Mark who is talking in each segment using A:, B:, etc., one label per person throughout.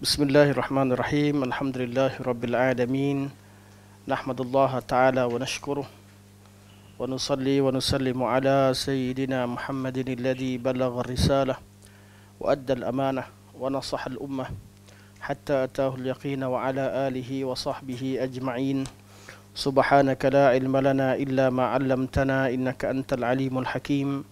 A: بسم الله الرحمن الرحيم الحمد لله رب العالمين نحمد الله تعالى ونشكره ونصلي ونسلم على سيدنا محمد الذي بلغ الرسالة وأدى الأمانة ونصح الأمة حتى أتاه اليقين وعلى آله وصحبه أجمعين سبحانك لا علم لنا إلا ما علمتنا إنك أنت العليم الحكيم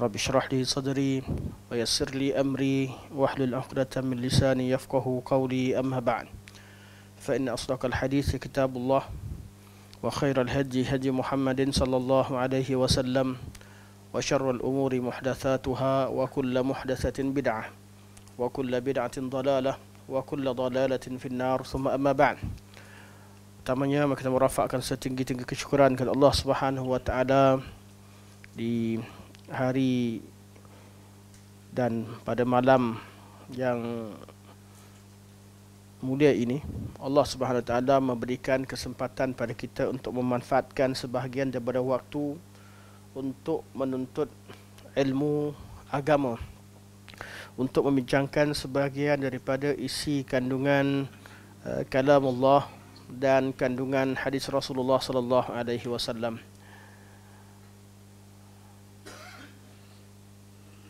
A: رب اشرح لي صدري ويسر لي أمري واحلل عقدة من لساني يفقه قولي أما بعد فإن أصدق الحديث كتاب الله وخير الهدي هدي محمد صلى الله عليه وسلم وشر الأمور محدثاتها وكل محدثة بدعة وكل بدعة ضلالة وكل ضلالة في النار ثم أما بعد تمنى maka kita merafakkan ستنجي تنجي kesyukuran kepada Allah Subhanahu di hari dan pada malam yang mulia ini Allah Subhanahu taala memberikan kesempatan pada kita untuk memanfaatkan sebahagian daripada waktu untuk menuntut ilmu agama untuk membincangkan sebahagian daripada isi kandungan uh, eh, kalam Allah dan kandungan hadis Rasulullah sallallahu alaihi wasallam.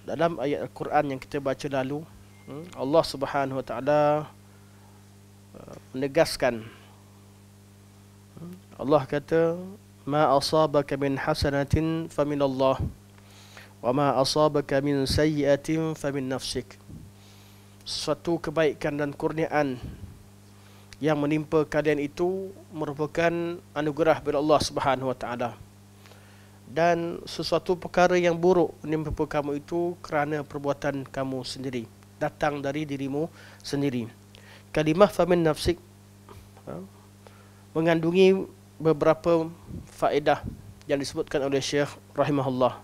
A: dalam ayat Al-Quran yang kita baca lalu hmm, Allah Subhanahu Wa Taala uh, menegaskan hmm, Allah kata ma asabaka min hasanatin fa min Allah wa ma asabaka min sayyi'atin fa min nafsik suatu kebaikan dan kurniaan yang menimpa kalian itu merupakan anugerah bila Allah Subhanahu wa taala dan sesuatu perkara yang buruk menimpa kamu itu kerana perbuatan kamu sendiri datang dari dirimu sendiri kalimah famin nafsik ha, mengandungi beberapa faedah yang disebutkan oleh Syekh rahimahullah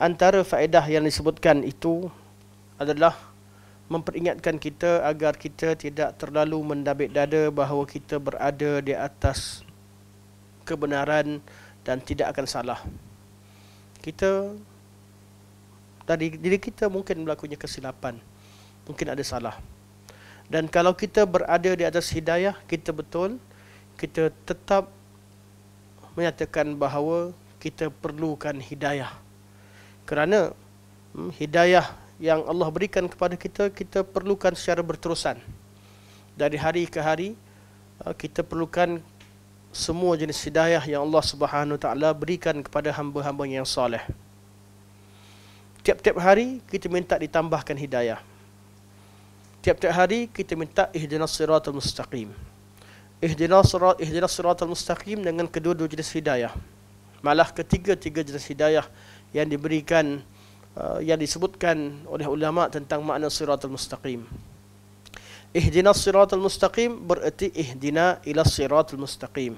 A: antara faedah yang disebutkan itu adalah memperingatkan kita agar kita tidak terlalu mendabik dada bahawa kita berada di atas kebenaran dan tidak akan salah. Kita dari diri kita mungkin melakukannya kesilapan. Mungkin ada salah. Dan kalau kita berada di atas hidayah, kita betul, kita tetap menyatakan bahawa kita perlukan hidayah. Kerana hmm, hidayah yang Allah berikan kepada kita, kita perlukan secara berterusan. Dari hari ke hari, uh, kita perlukan semua jenis hidayah yang Allah Subhanahu Wa Taala berikan kepada hamba-hamba yang soleh. Tiap-tiap hari kita minta ditambahkan hidayah. Tiap-tiap hari kita minta ihdinas siratal mustaqim. Ihdinas sirat ihdinas siratal mustaqim dengan kedua-dua jenis hidayah. Malah ketiga-tiga jenis hidayah yang diberikan uh, yang disebutkan oleh ulama tentang makna siratal mustaqim ihdina siratul mustaqim bererti ihdina ila siratul mustaqim.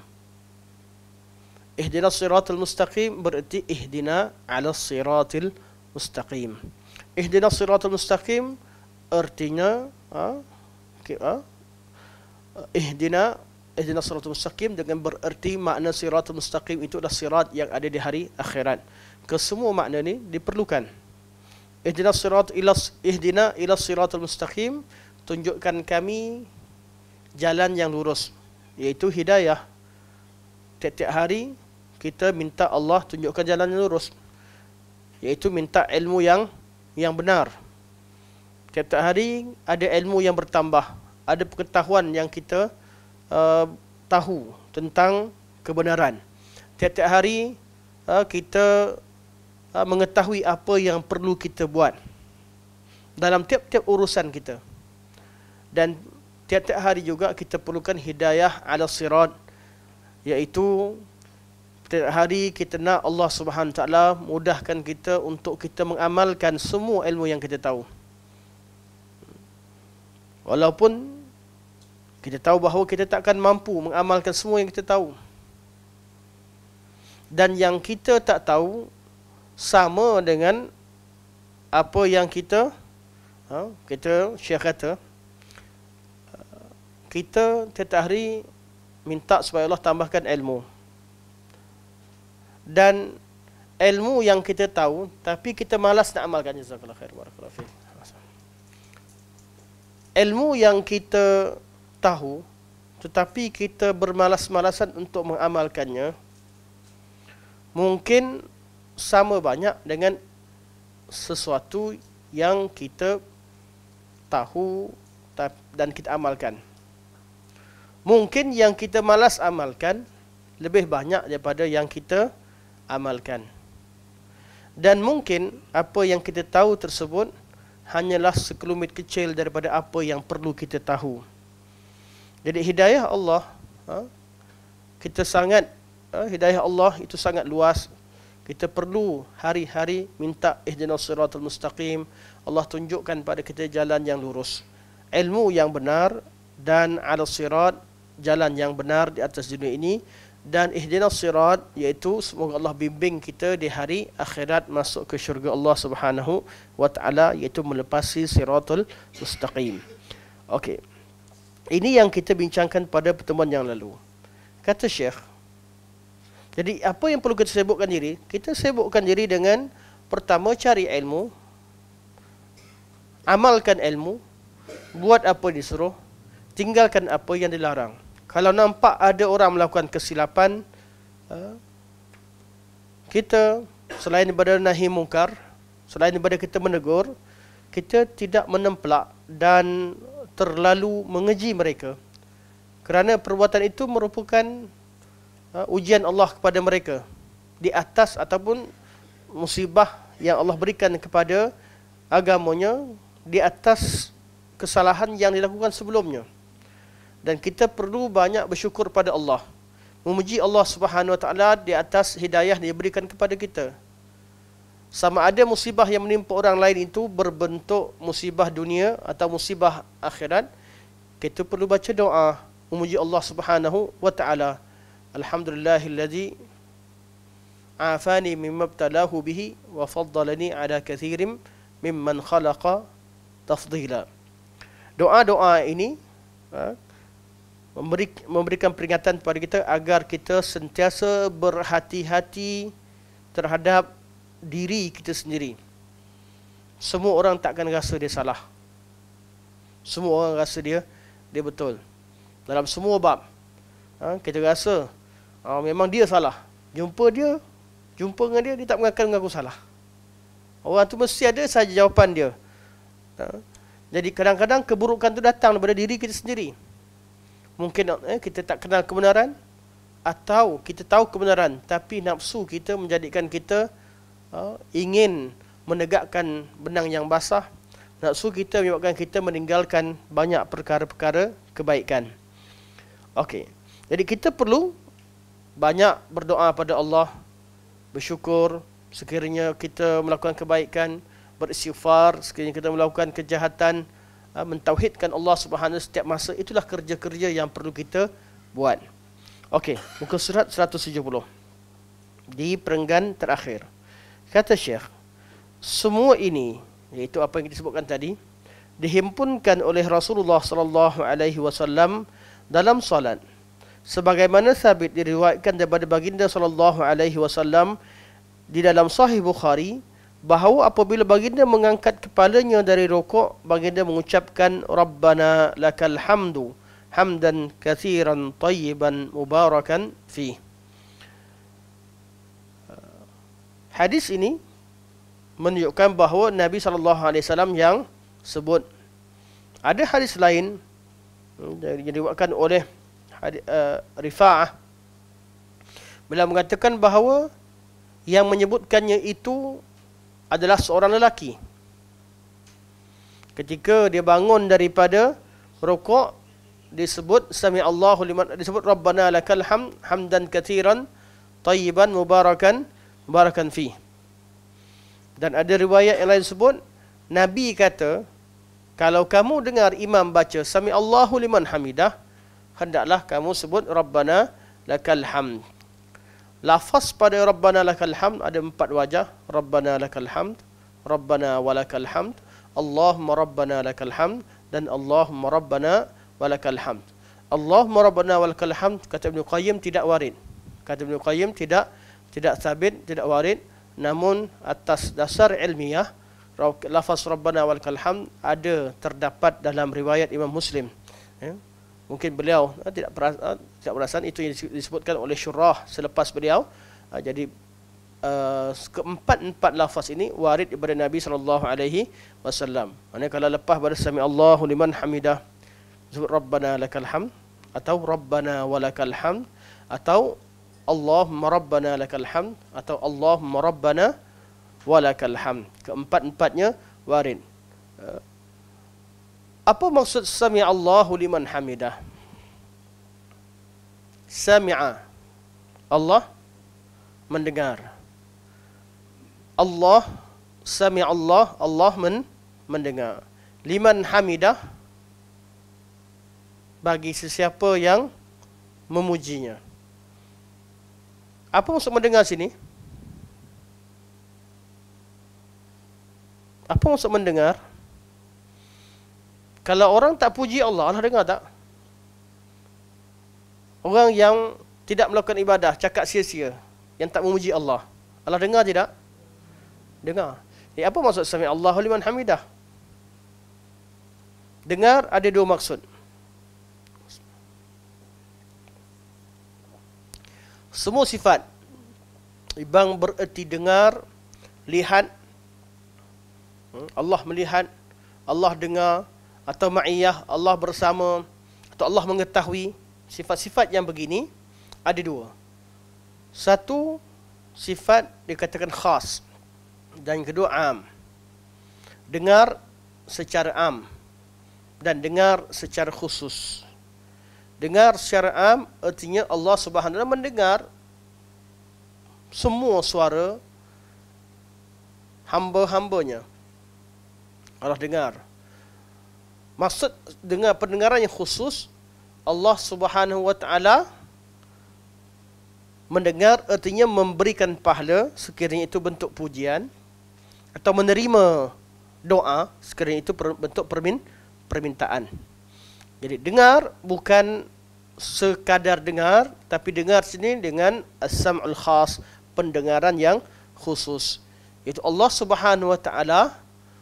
A: Ihdina siratul mustaqim bererti ihdina ala siratul mustaqim. Ihdina siratul mustaqim artinya ha? Okay, ha? ihdina ihdina siratul mustaqim dengan bererti makna siratul mustaqim itu adalah sirat yang ada di hari akhirat. Kesemua makna ni diperlukan. Ihdina sirat ila ihdina ila siratul mustaqim tunjukkan kami jalan yang lurus iaitu hidayah Setiap hari kita minta Allah tunjukkan jalan yang lurus iaitu minta ilmu yang yang benar Setiap hari ada ilmu yang bertambah ada pengetahuan yang kita uh, tahu tentang kebenaran Setiap hari uh, kita uh, mengetahui apa yang perlu kita buat dalam tiap-tiap urusan kita dan tiap-tiap hari juga kita perlukan hidayah ala sirat iaitu tiap hari kita nak Allah Subhanahu taala mudahkan kita untuk kita mengamalkan semua ilmu yang kita tahu walaupun kita tahu bahawa kita takkan mampu mengamalkan semua yang kita tahu dan yang kita tak tahu sama dengan apa yang kita ha, kita syekh kata kita setiap hari minta supaya Allah tambahkan ilmu. Dan ilmu yang kita tahu tapi kita malas nak amalkan jazakallahu khair barakallahu fiik. Ilmu yang kita tahu tetapi kita bermalas-malasan untuk mengamalkannya mungkin sama banyak dengan sesuatu yang kita tahu dan kita amalkan mungkin yang kita malas amalkan lebih banyak daripada yang kita amalkan. Dan mungkin apa yang kita tahu tersebut hanyalah sekelumit kecil daripada apa yang perlu kita tahu. Jadi hidayah Allah, ha, kita sangat, ha, hidayah Allah itu sangat luas. Kita perlu hari-hari minta ihdinas siratal mustaqim. Allah tunjukkan pada kita jalan yang lurus. Ilmu yang benar dan ala sirat jalan yang benar di atas dunia ini dan ihdinas sirat iaitu semoga Allah bimbing kita di hari akhirat masuk ke syurga Allah Subhanahu wa taala iaitu melepasi siratul mustaqim. Okey. Ini yang kita bincangkan pada pertemuan yang lalu. Kata Syekh jadi apa yang perlu kita sibukkan diri? Kita sibukkan diri dengan pertama cari ilmu, amalkan ilmu, buat apa disuruh, tinggalkan apa yang dilarang kalau nampak ada orang melakukan kesilapan eh, kita selain daripada nahi mungkar selain daripada kita menegur kita tidak menemplak dan terlalu mengeji mereka kerana perbuatan itu merupakan eh, ujian Allah kepada mereka di atas ataupun musibah yang Allah berikan kepada agamanya di atas kesalahan yang dilakukan sebelumnya dan kita perlu banyak bersyukur pada Allah memuji Allah Subhanahu Wa Taala di atas hidayah yang diberikan kepada kita sama ada musibah yang menimpa orang lain itu berbentuk musibah dunia atau musibah akhirat kita perlu baca doa memuji Allah Subhanahu Wa Taala alhamdulillahillazi afani mimma btalahu bihi wa faddalani ala kathirim mimman khalaqa tafdila doa-doa ini ha, memberi, memberikan peringatan kepada kita agar kita sentiasa berhati-hati terhadap diri kita sendiri. Semua orang takkan rasa dia salah. Semua orang rasa dia dia betul. Dalam semua bab, ha, kita rasa ha, memang dia salah. Jumpa dia, jumpa dengan dia, dia tak mengakan dengan aku salah. Orang tu mesti ada saja jawapan dia. Ha. Jadi kadang-kadang keburukan tu datang daripada diri kita sendiri mungkin eh, kita tak kenal kebenaran atau kita tahu kebenaran tapi nafsu kita menjadikan kita uh, ingin menegakkan benang yang basah nafsu kita menyebabkan kita meninggalkan banyak perkara-perkara kebaikan okey jadi kita perlu banyak berdoa pada Allah bersyukur sekiranya kita melakukan kebaikan beristighfar sekiranya kita melakukan kejahatan Ah, mentauhidkan Allah Subhanahu Wa setiap masa itulah kerja-kerja yang perlu kita buat. Okey, muka surat 170. Di perenggan terakhir. Kata Syekh, semua ini iaitu apa yang disebutkan tadi dihimpunkan oleh Rasulullah sallallahu alaihi wasallam dalam salat. Sebagaimana sabit diriwayatkan daripada baginda sallallahu alaihi wasallam di dalam sahih Bukhari bahawa apabila baginda mengangkat kepalanya dari rokok, baginda mengucapkan Rabbana lakal hamdu hamdan kathiran tayyiban mubarakan fi. Hadis ini menunjukkan bahawa Nabi sallallahu alaihi wasallam yang sebut ada hadis lain yang diriwayatkan oleh eh, Rifa'ah beliau mengatakan bahawa yang menyebutkannya itu adalah seorang lelaki. Ketika dia bangun daripada rokok, disebut sami Allahu liman disebut rabbana lakal ham, hamdan katiran tayyiban mubarakan barakan fi. Dan ada riwayat yang lain sebut Nabi kata kalau kamu dengar imam baca sami Allahu liman hamidah hendaklah kamu sebut rabbana lakal hamd. Lafaz pada Rabbana lakal hamd ada empat wajah. Rabbana lakal hamd, Rabbana walakal hamd, Allahumma Rabbana lakal hamd dan Allahumma Rabbana walakal hamd. Allahumma Rabbana walakal hamd kata Ibn Qayyim tidak warin Kata Ibn Qayyim tidak tidak sabit, tidak warin Namun atas dasar ilmiah lafaz Rabbana walakal hamd ada terdapat dalam riwayat Imam Muslim. Ya mungkin beliau uh, tidak perasan, uh, tidak perasan itu yang disebutkan oleh syurah selepas beliau uh, jadi uh, keempat-empat lafaz ini warid daripada Nabi sallallahu alaihi wasallam manakala lepas pada sami Allahu liman hamidah disebut rabbana lakal hamd atau rabbana walakal hamd atau Allahumma rabbana lakal hamd atau Allahumma rabbana walakal hamd keempat-empatnya warid uh, apa maksud sami'a Allahu liman hamidah? Sami'a Allah mendengar. Allah sami'a Allah, Allah men mendengar. Liman hamidah bagi sesiapa yang memujinya. Apa maksud mendengar sini? Apa maksud mendengar? Kalau orang tak puji Allah, Allah dengar tak? Orang yang tidak melakukan ibadah, cakap sia-sia, yang tak memuji Allah, Allah dengar tidak? Dengar. Eh, apa maksud sami Allahu liman hamidah? Dengar ada dua maksud. Semua sifat ibang bererti dengar, lihat hmm, Allah melihat, Allah dengar, atau ma'iyah Allah bersama atau Allah mengetahui sifat-sifat yang begini ada dua. Satu sifat dikatakan khas dan kedua am. Dengar secara am dan dengar secara khusus. Dengar secara am artinya Allah Subhanahu Wataala mendengar semua suara hamba-hambanya. Allah dengar. Maksud dengan pendengaran yang khusus Allah Subhanahu wa taala mendengar artinya memberikan pahala sekiranya itu bentuk pujian atau menerima doa sekiranya itu bentuk permintaan. Jadi dengar bukan sekadar dengar tapi dengar sini dengan as-sam'ul khas pendengaran yang khusus. Itu Allah Subhanahu wa taala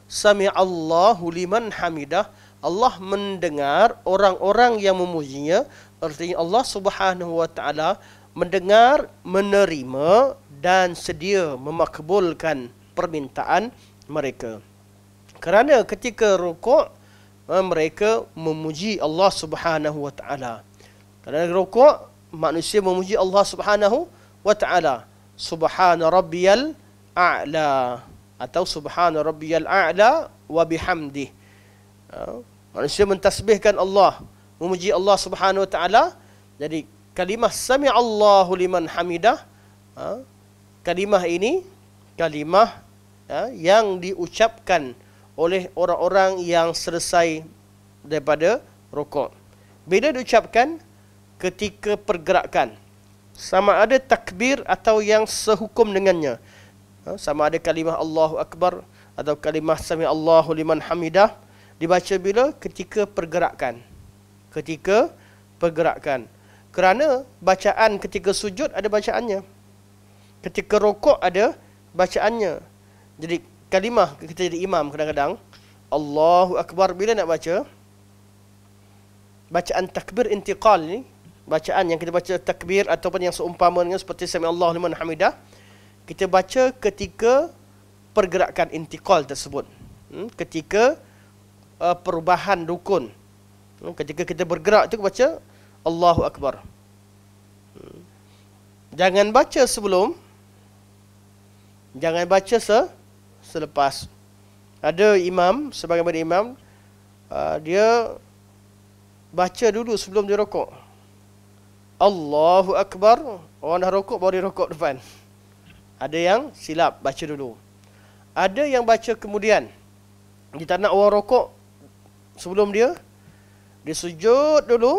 A: sami'a Allahu liman hamidah Allah mendengar orang-orang yang memujinya artinya Allah Subhanahu wa taala mendengar menerima dan sedia memakbulkan permintaan mereka kerana ketika rukuk eh, mereka memuji Allah Subhanahu wa taala kerana rukuk manusia memuji Allah Subhanahu wa taala subhana rabbiyal a'la atau subhana rabbiyal a'la wa bihamdihi Oh. manusia mentasbihkan Allah, memuji Allah Subhanahu Wa Taala. Jadi kalimah sami Allahu liman hamidah, ha, kalimah ini kalimah ha, yang diucapkan oleh orang-orang yang selesai daripada rokok. Bila diucapkan ketika pergerakan sama ada takbir atau yang sehukum dengannya ha, sama ada kalimah Allahu akbar atau kalimah sami Allahu liman hamidah Dibaca bila? Ketika pergerakan. Ketika pergerakan. Kerana bacaan ketika sujud ada bacaannya. Ketika rokok ada bacaannya. Jadi kalimah kita jadi imam kadang-kadang. Allahu Akbar bila nak baca? Bacaan takbir intiqal ni. Bacaan yang kita baca takbir ataupun yang seumpama dengan seperti Sami Allah liman hamidah. Kita baca ketika pergerakan intiqal tersebut. Hmm, ketika pergerakan uh, perubahan dukun, Hmm, ketika kita bergerak itu baca Allahu Akbar. Hmm. Jangan baca sebelum. Jangan baca se selepas. Ada imam, sebagaimana imam, uh, dia baca dulu sebelum dia rokok. Allahu Akbar. Orang dah rokok, baru dia rokok depan. Ada yang silap, baca dulu. Ada yang baca kemudian. Dia tak nak orang rokok, sebelum dia dia sujud dulu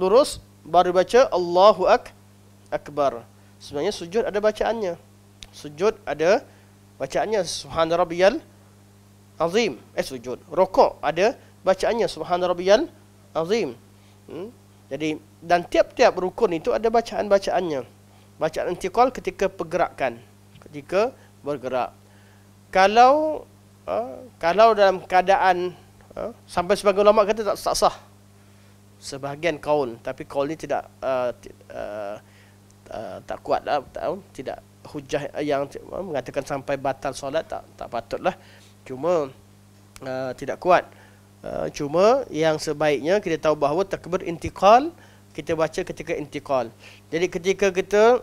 A: lurus baru baca Allahu ak akbar. Sebenarnya sujud ada bacaannya. Sujud ada bacaannya subhanarabbiyal azim. Eh sujud. Rokok ada bacaannya subhanarabbiyal azim. Hmm? Jadi dan tiap-tiap rukun itu ada bacaan-bacaannya. Bacaan intiqal ketika pergerakan. Ketika bergerak. Kalau uh, kalau dalam keadaan Ha? sampai sebagian ulama kata tak, tak sah sebahagian kaul tapi kaul ni tidak uh, t, uh, uh, tak kuat lah tak, um, tidak hujah yang uh, mengatakan sampai batal solat tak tak patutlah cuma uh, tidak kuat uh, cuma yang sebaiknya kita tahu bahawa takbir intiqal kita baca ketika intiqal jadi ketika kita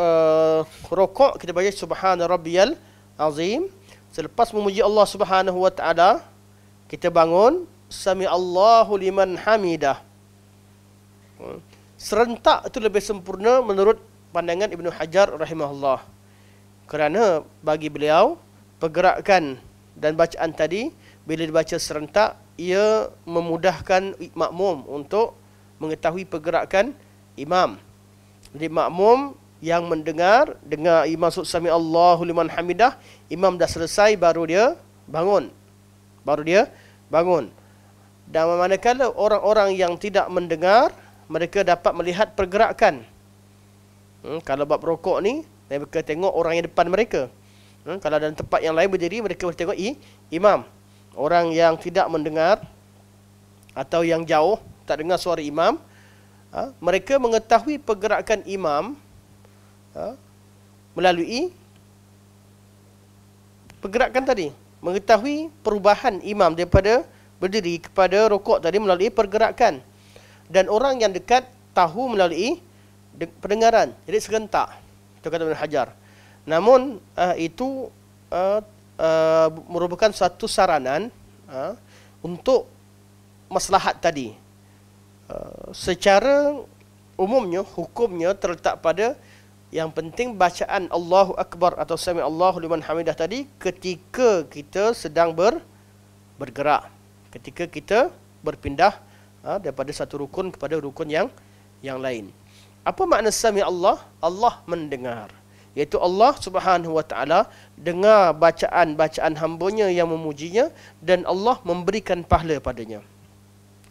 A: uh, rokok kita baca Subhanallah rabbiyal azim selepas memuji Allah subhanahu wa taala kita bangun sami Allahu liman hamidah. Serentak itu lebih sempurna menurut pandangan Ibnu Hajar rahimahullah. Kerana bagi beliau pergerakan dan bacaan tadi bila dibaca serentak ia memudahkan makmum untuk mengetahui pergerakan imam. Jadi makmum yang mendengar dengar imam sami Allahu liman hamidah, imam dah selesai baru dia bangun baru dia bangun. Dan manakala orang-orang yang tidak mendengar, mereka dapat melihat pergerakan. Hmm, kalau bab rokok ni, mereka tengok orang yang depan mereka. Hmm, kalau dalam tempat yang lain berdiri, mereka boleh tengok i, imam. Orang yang tidak mendengar atau yang jauh, tak dengar suara imam, ha, mereka mengetahui pergerakan imam ha, melalui pergerakan tadi mengetahui perubahan imam daripada berdiri kepada rokok tadi melalui pergerakan. Dan orang yang dekat tahu melalui pendengaran. Jadi serentak. Itu kata Ibn Hajar. Namun uh, itu uh, uh, merupakan satu saranan uh, untuk maslahat tadi. Uh, secara umumnya, hukumnya terletak pada yang penting bacaan Allahu Akbar atau Sami Allahu liman hamidah tadi ketika kita sedang ber, bergerak ketika kita berpindah ha, daripada satu rukun kepada rukun yang yang lain apa makna Sami Allah Allah mendengar iaitu Allah Subhanahu wa taala dengar bacaan-bacaan hamba-Nya yang memujinya dan Allah memberikan pahala padanya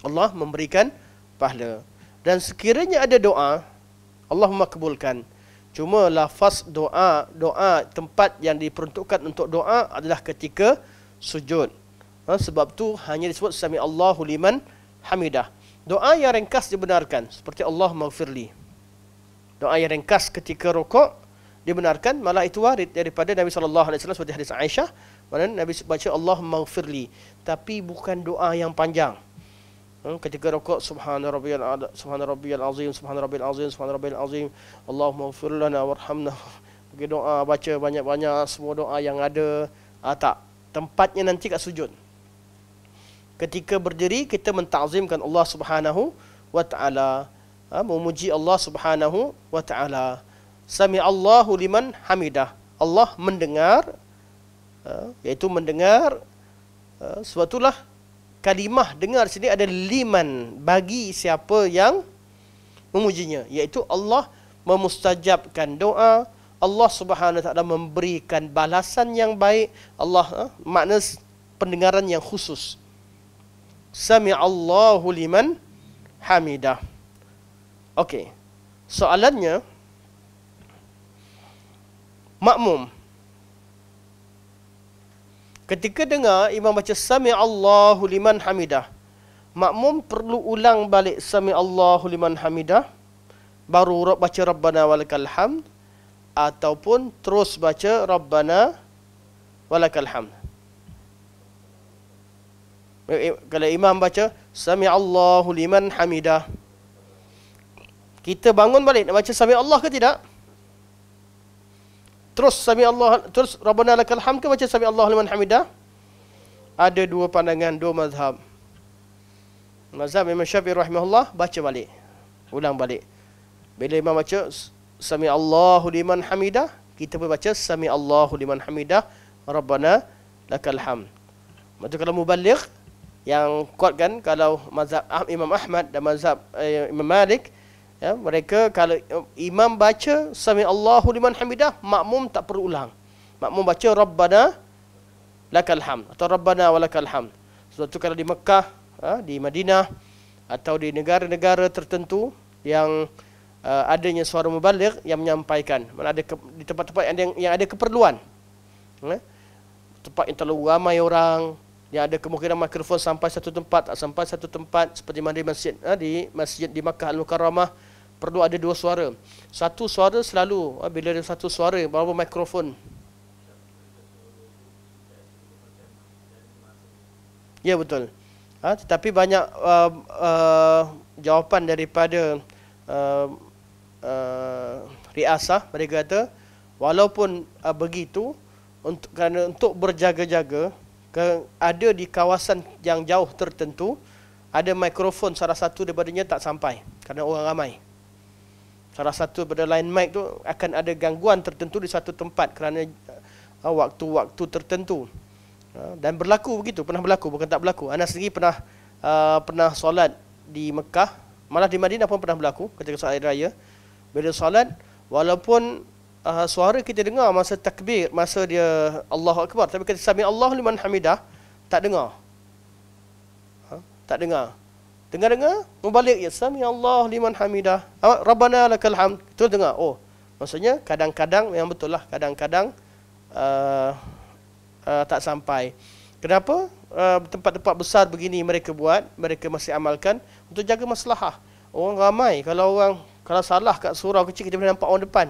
A: Allah memberikan pahala dan sekiranya ada doa Allah makbulkan. Cuma lafaz doa, doa tempat yang diperuntukkan untuk doa adalah ketika sujud. Ha, sebab tu hanya disebut sami Allahu liman hamidah. Doa yang ringkas dibenarkan seperti Allah maghfirli. Doa yang ringkas ketika rukuk dibenarkan malah itu warid daripada Nabi sallallahu alaihi wasallam seperti hadis Aisyah mana Nabi baca Allah maghfirli tapi bukan doa yang panjang. Hmm, ketika rukuk subhanarabbiyal subhanarabbiyal azim subhanarabbiyal azim subhanarabbiyal azim Allahumma fir lana warhamna bagi doa baca banyak-banyak semua doa yang ada ah, tak tempatnya nanti kat sujud ketika berdiri kita mentazimkan Allah Subhanahu wa taala ha, memuji Allah Subhanahu wa taala sami Allahu liman hamidah Allah mendengar ha, iaitu mendengar ha, lah kalimah dengar sini ada liman bagi siapa yang memujinya iaitu Allah memustajabkan doa Allah Subhanahu taala memberikan balasan yang baik Allah eh, makna pendengaran yang khusus sami Allahu liman hamidah okey soalannya makmum Ketika dengar imam baca sami Allahu liman hamidah. Makmum perlu ulang balik sami Allahu liman hamidah baru baca rabbana walakal hamd ataupun terus baca rabbana walakal hamd. Eh, eh, kalau imam baca sami Allahu liman hamidah kita bangun balik nak baca sami Allah ke tidak? terus sami Allah terus rabbana lakal hamd ke baca sami Allah liman hamidah ada dua pandangan dua mazhab mazhab Imam Syafi'i rahimahullah baca balik ulang balik bila imam baca sami Allahu liman hamidah kita pun baca sami Allahu liman hamidah rabbana lakal hamd Maksudnya kalau mubaligh yang kuat kan kalau mazhab Imam Ahmad dan mazhab eh, Imam Malik ya, mereka kalau ya, imam baca sami Allahu liman hamidah makmum tak perlu ulang makmum baca rabbana lakal hamd atau rabbana walakal hamd sebab tu kalau di Mekah ha, di Madinah atau di negara-negara tertentu yang uh, adanya suara mubalik yang menyampaikan mana ada ke, di tempat-tempat yang, yang ada keperluan ha? tempat yang terlalu ramai orang yang ada kemungkinan mikrofon sampai satu tempat tak sampai satu tempat seperti mana di masjid ha, di masjid di Makkah Al-Mukarramah perlu ada dua suara. Satu suara selalu ah, bila ada satu suara bawa mikrofon. Ya betul. Ha, tetapi banyak uh, uh, jawapan daripada uh, uh, riasah mereka kata walaupun uh, begitu untuk kerana untuk berjaga-jaga ada di kawasan yang jauh tertentu ada mikrofon salah satu daripadanya tak sampai kerana orang ramai salah satu pada line mic tu akan ada gangguan tertentu di satu tempat kerana uh, waktu-waktu tertentu. Uh, dan berlaku begitu, pernah berlaku bukan tak berlaku. Anas sendiri pernah uh, pernah solat di Mekah, malah di Madinah pun pernah berlaku ketika solat raya. Bila solat walaupun uh, suara kita dengar masa takbir, masa dia Allahu Akbar tapi kata sami Allahu liman hamidah tak dengar. Ha? Tak dengar. Dengar-dengar, membalik, ya sami Allah liman hamidah. Ah, Rabbana lakal hamd. Kita dengar, oh. Maksudnya, kadang-kadang, memang betul lah, kadang-kadang uh, uh, tak sampai. Kenapa? Uh, tempat-tempat besar begini mereka buat, mereka masih amalkan untuk jaga masalah. Orang ramai, kalau orang kalau salah kat surau kecil, kita boleh nampak orang depan.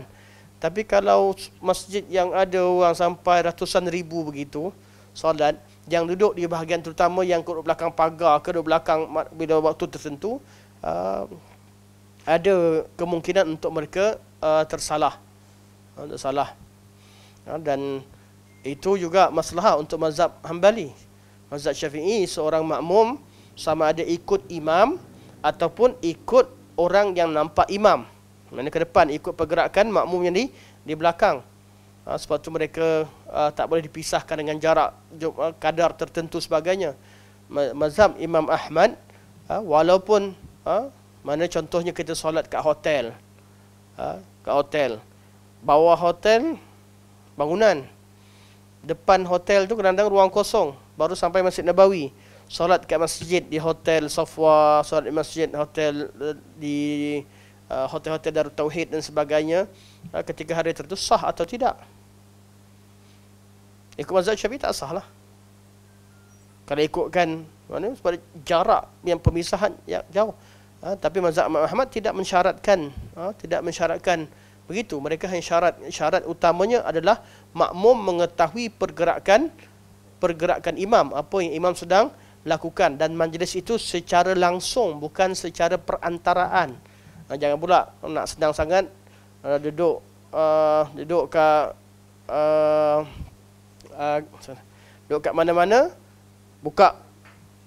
A: Tapi kalau masjid yang ada orang sampai ratusan ribu begitu, solat, yang duduk di bahagian terutama yang duduk belakang pagar ke belakang bila waktu tertentu uh, ada kemungkinan untuk mereka uh, tersalah uh, tersalah uh, dan itu juga masalah untuk mazhab Hambali, mazhab Syafi'i seorang makmum sama ada ikut imam ataupun ikut orang yang nampak imam mana ke depan ikut pergerakan makmum yang di di belakang uh, sebab tu mereka uh, tak boleh dipisahkan dengan jarak uh, kadar tertentu sebagainya. Mazhab Imam Ahmad uh, walaupun uh, mana contohnya kita solat kat hotel. Uh, kat hotel. Bawah hotel bangunan. Depan hotel tu kadang-kadang ruang kosong. Baru sampai Masjid Nabawi. Solat kat masjid di hotel Safwa, solat di masjid hotel uh, di uh, hotel-hotel Darut Tauhid dan sebagainya uh, ketika hari tertentu sah atau tidak. Ikut mazhab syafi'i tak sah lah. Kalau ikutkan mana sebab jarak yang pemisahan yang jauh. Ha, tapi mazhab Muhammad tidak mensyaratkan, ha, tidak mensyaratkan begitu. Mereka hanya syarat syarat utamanya adalah makmum mengetahui pergerakan pergerakan imam, apa yang imam sedang lakukan dan majlis itu secara langsung bukan secara perantaraan. Ha, jangan pula nak senang sangat uh, duduk uh, duduk ke uh, ha, uh, duduk kat mana-mana buka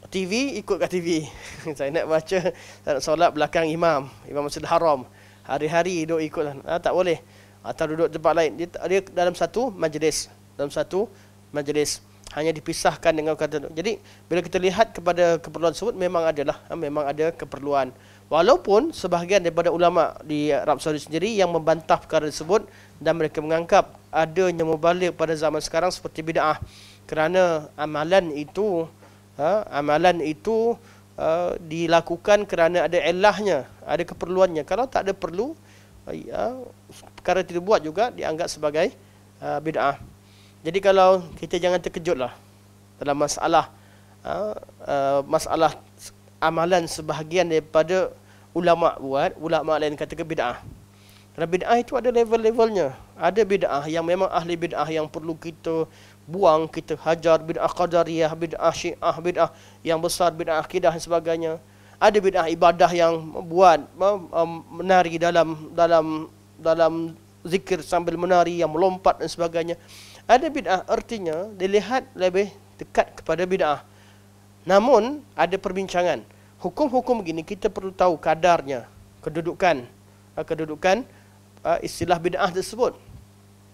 A: TV ikut kat TV saya nak baca saya nak solat belakang imam imam Masjid Haram hari-hari duduk ikut uh, tak boleh atau duduk tempat lain dia, dia dalam satu majlis dalam satu majlis hanya dipisahkan dengan kata jadi bila kita lihat kepada keperluan tersebut memang adalah uh, memang ada keperluan Walaupun sebahagian daripada ulama di Arab Saudi sendiri yang membantah perkara tersebut dan mereka menganggap adanya mubalik pada zaman sekarang seperti bid'ah kerana amalan itu ha, amalan itu ha, dilakukan kerana ada elahnya ada keperluannya kalau tak ada perlu ha, ya, perkara tidak buat juga dianggap sebagai ha, bid'ah jadi kalau kita jangan terkejutlah dalam masalah ha, uh, masalah amalan sebahagian daripada ulama buat ulama lain kata ke bid'ah kerana bid'ah itu ada level-levelnya ada bid'ah yang memang ahli bid'ah yang perlu kita buang, kita hajar bid'ah qadariyah, bid'ah syiah, bid'ah yang besar, bid'ah akidah dan sebagainya. Ada bid'ah ibadah yang buat menari dalam dalam dalam zikir sambil menari yang melompat dan sebagainya. Ada bid'ah artinya dilihat lebih dekat kepada bid'ah. Namun ada perbincangan. Hukum-hukum begini kita perlu tahu kadarnya, kedudukan ah, kedudukan ah, istilah bid'ah tersebut.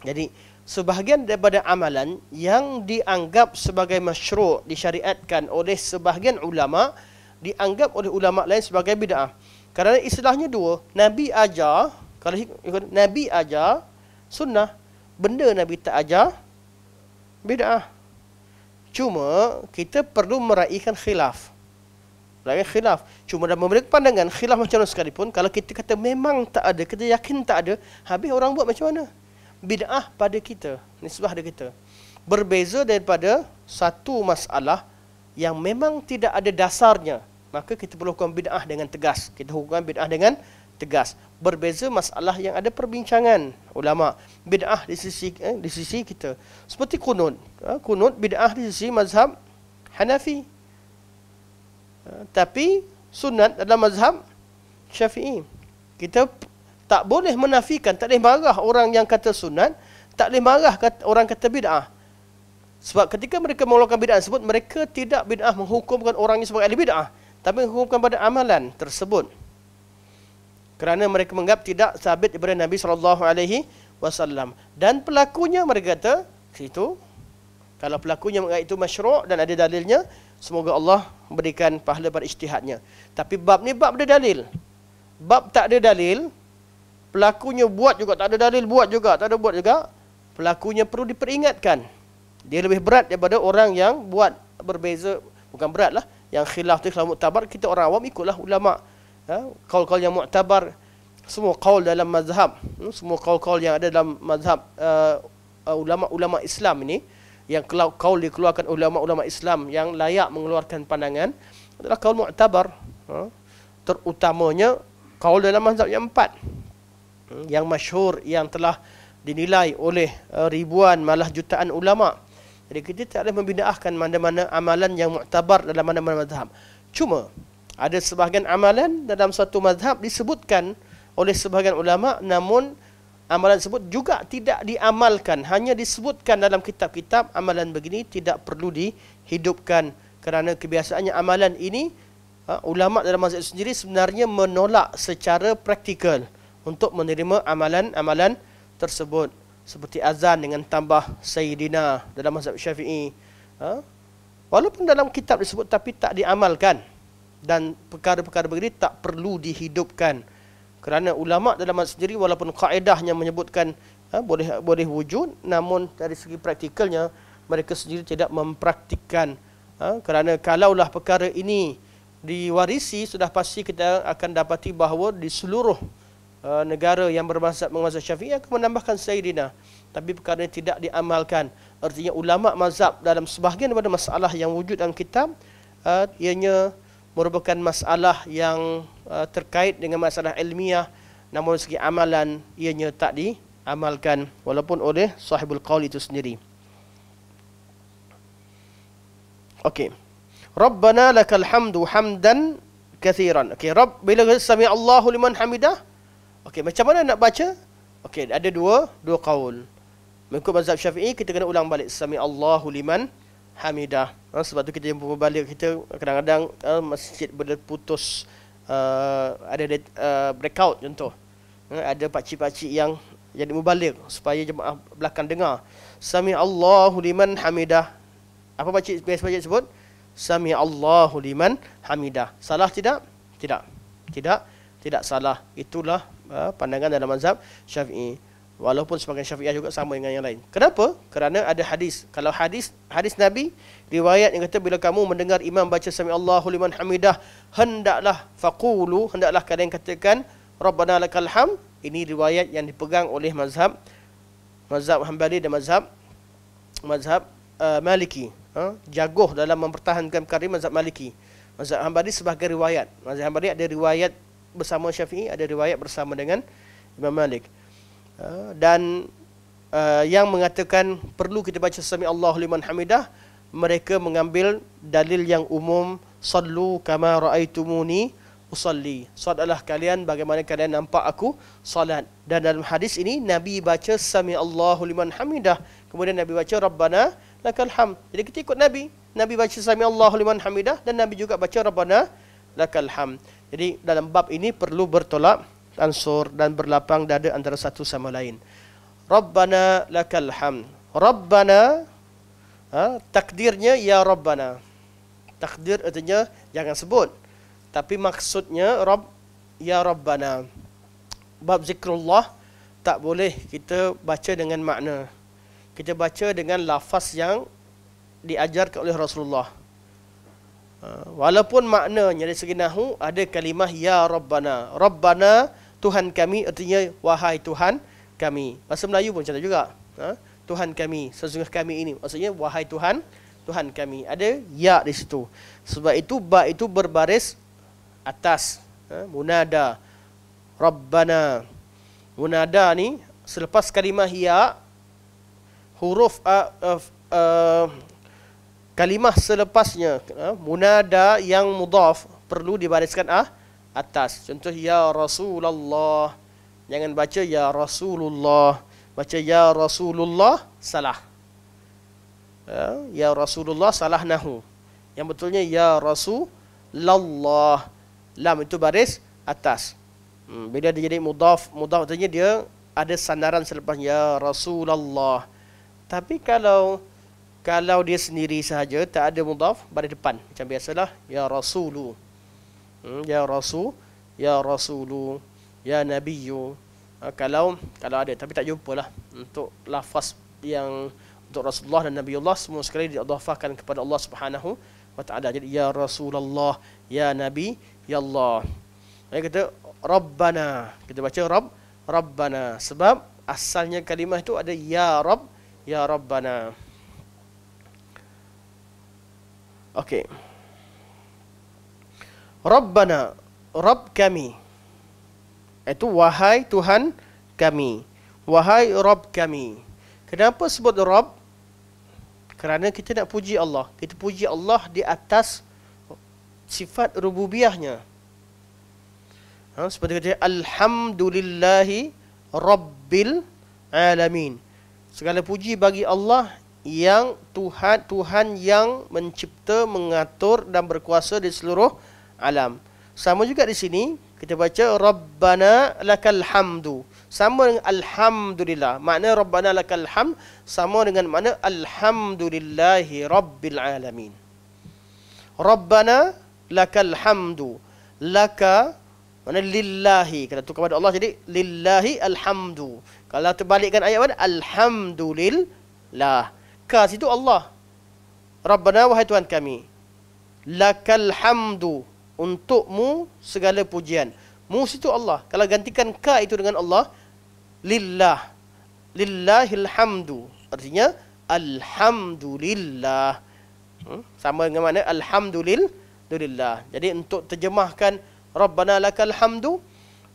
A: Jadi sebahagian daripada amalan yang dianggap sebagai masyru' disyariatkan oleh sebahagian ulama dianggap oleh ulama lain sebagai bid'ah. Kerana istilahnya dua, Nabi ajar, kalau Nabi ajar sunnah, benda Nabi tak ajar bid'ah. Cuma kita perlu meraihkan khilaf. Meraihkan khilaf. Cuma dalam memberi pandangan khilaf macam mana sekalipun, kalau kita kata memang tak ada, kita yakin tak ada, habis orang buat macam mana? bid'ah pada kita, nisbah pada kita. Berbeza daripada satu masalah yang memang tidak ada dasarnya, maka kita perlu hukum bid'ah dengan tegas. Kita hukum bid'ah dengan tegas. Berbeza masalah yang ada perbincangan ulama bid'ah di sisi eh, di sisi kita. Seperti kunut, eh, bid'ah di sisi mazhab Hanafi. Ha, tapi sunat adalah mazhab Syafi'i. Kita tak boleh menafikan, tak boleh marah orang yang kata sunat, tak boleh marah orang kata bid'ah. Sebab ketika mereka mengeluarkan bid'ah tersebut, mereka tidak bid'ah menghukumkan orang yang sebagai bid'ah. Tapi menghukumkan pada amalan tersebut. Kerana mereka menganggap tidak sabit daripada Nabi SAW. Dan pelakunya mereka kata, itu, kalau pelakunya menganggap itu masyruk dan ada dalilnya, semoga Allah berikan pahala pada ijtihadnya. Tapi bab ni bab ada dalil. Bab tak ada dalil, pelakunya buat juga tak ada dalil buat juga tak ada buat juga pelakunya perlu diperingatkan dia lebih berat daripada orang yang buat berbeza bukan berat lah yang khilaf tu khilaf muktabar kita orang awam ikutlah ulama ya kaul-kaul yang muktabar semua kaul dalam mazhab hmm? semua kaul-kaul yang ada dalam mazhab uh, ulama-ulama uh, Islam ini yang kaul dikeluarkan ulama-ulama Islam yang layak mengeluarkan pandangan adalah kaul muktabar uh, terutamanya kaul dalam mazhab yang empat yang masyhur yang telah dinilai oleh uh, ribuan malah jutaan ulama. Jadi kita tak boleh membinaahkan mana-mana amalan yang muktabar dalam mana-mana mazhab. Cuma ada sebahagian amalan dalam satu mazhab disebutkan oleh sebahagian ulama namun amalan tersebut juga tidak diamalkan hanya disebutkan dalam kitab-kitab amalan begini tidak perlu dihidupkan kerana kebiasaannya amalan ini uh, ulama dalam mazhab sendiri sebenarnya menolak secara praktikal untuk menerima amalan-amalan tersebut seperti azan dengan tambah sayyidina dalam mazhab syafi'i ha? walaupun dalam kitab disebut tapi tak diamalkan dan perkara-perkara begini tak perlu dihidupkan kerana ulama dalam mazhab sendiri walaupun kaedahnya menyebutkan ha, boleh boleh wujud namun dari segi praktikalnya mereka sendiri tidak mempraktikkan ha? kerana kalaulah perkara ini diwarisi sudah pasti kita akan dapati bahawa di seluruh Eh, negara yang bermazhab mengazhab Syafi'i akan menambahkan Sayyidina. Tapi perkara ini tidak diamalkan. Artinya ulama mazhab dalam sebahagian daripada masalah yang wujud dalam kitab uh, ianya merupakan masalah yang uh, terkait dengan masalah ilmiah namun segi amalan ianya tak diamalkan walaupun oleh sahibul qaul itu sendiri. Okey. Rabbana lakal hamdu hamdan kathiran. Okey, Rabb bila sami Allahu liman hamidah Okey, macam mana nak baca? Okey, ada dua, dua kaul. Mengikut mazhab syafi'i, kita kena ulang balik. Sami Allahu liman hamidah. Ha, sebab tu kita jumpa balik, kita kadang-kadang ha, masjid berputus. Uh, ada uh, breakout contoh. Ha, ada pakcik-pakcik yang jadi mubalik supaya jemaah belakang dengar. Sami Allahu liman hamidah. Apa biasa pakcik sebut? Sami Allahu liman hamidah. Salah tidak? Tidak. Tidak. Tidak salah. Itulah Ah, pandangan dalam mazhab Syafi'i. Walaupun sebagai Syafi'i juga sama dengan yang lain. Kenapa? Kerana ada hadis. Kalau hadis hadis Nabi riwayat yang kata bila kamu mendengar imam baca sami Allahu liman hamidah hendaklah faqulu hendaklah kalian katakan rabbana lakal ham ini riwayat yang dipegang oleh mazhab mazhab Hambali dan mazhab mazhab uh, Maliki. Ha? Jaguh dalam mempertahankan perkara mazhab Maliki. Mazhab Hambali sebagai riwayat. Mazhab Hambali ada riwayat bersama Syafi'i, ada riwayat bersama dengan Imam Malik. Ha, dan ha, yang mengatakan perlu kita baca sami Allah liman hamidah, mereka mengambil dalil yang umum sallu kama raaitumuni usalli. Solatlah kalian bagaimana kalian nampak aku salat Dan dalam hadis ini Nabi baca sami Allah liman hamidah, kemudian Nabi baca rabbana lakal ham. Jadi kita ikut Nabi, Nabi baca sami Allah liman hamidah dan Nabi juga baca rabbana lakal ham. Jadi dalam bab ini perlu bertolak ansur dan berlapang dada antara satu sama lain. Rabbana lakal hamd. Rabbana ha, takdirnya ya Rabbana. Takdir artinya jangan sebut. Tapi maksudnya Rabb ya Rabbana. Bab zikrullah tak boleh kita baca dengan makna. Kita baca dengan lafaz yang diajar oleh Rasulullah. Uh, walaupun maknanya dari segi nahu ada kalimah ya rabbana. Rabbana Tuhan kami artinya wahai Tuhan kami. Bahasa Melayu pun cakap juga. Ha? Tuhan kami, sesungguh kami ini. Maksudnya wahai Tuhan, Tuhan kami. Ada ya di situ. Sebab itu ba itu berbaris atas. Ha? Munada. Rabbana. Munada ni selepas kalimah ya huruf uh, uh, uh, kalimah selepasnya ha, munada yang mudhaf perlu dibariskan ah atas contoh ya rasulullah jangan baca ya rasulullah baca ya rasulullah salah ha, ya rasulullah salah nahu yang betulnya ya rasulullah lam itu baris atas hmm, bila dia jadi mudhaf mudhaf maksudnya dia ada sandaran selepas ya rasulullah tapi kalau kalau dia sendiri sahaja tak ada mudaf pada depan macam biasalah ya rasulu hmm, ya rasul ya rasulu ya nabiyyu ha, kalau kalau ada tapi tak jumpalah untuk lafaz yang untuk rasulullah dan nabiullah semua sekali diadhafahkan kepada Allah Subhanahu wa taala jadi ya rasulullah ya nabi ya Allah ha, kita rabbana kita baca rabb rabbana sebab asalnya kalimah itu ada ya rabb ya rabbana Okey. Rabbana, Rabb kami. Itu wahai Tuhan kami. Wahai Rabb kami. Kenapa sebut Rabb? Kerana kita nak puji Allah. Kita puji Allah di atas sifat rububiahnya. Ha, seperti kata, Alhamdulillahi Rabbil Alamin. Segala puji bagi Allah yang Tuhan Tuhan yang mencipta, mengatur dan berkuasa di seluruh alam. Sama juga di sini kita baca Rabbana lakal hamdu. Sama dengan alhamdulillah. Makna Rabbana lakal hamd sama dengan makna alhamdulillahi rabbil alamin. Rabbana lakal hamdu. Laka mana lillahi kalau tu kepada Allah jadi lillahi alhamdu. Kalau terbalikkan ayat mana alhamdulillah kas itu Allah. Rabbana wahai Tuhan kami. Lakal hamdu untukmu segala pujian. Mu situ Allah. Kalau gantikan ka itu dengan Allah, lillah. Lillahil hamdu. Artinya alhamdulillah. Hmm? Sama dengan mana alhamdulillah. Jadi untuk terjemahkan Rabbana lakal hamdu,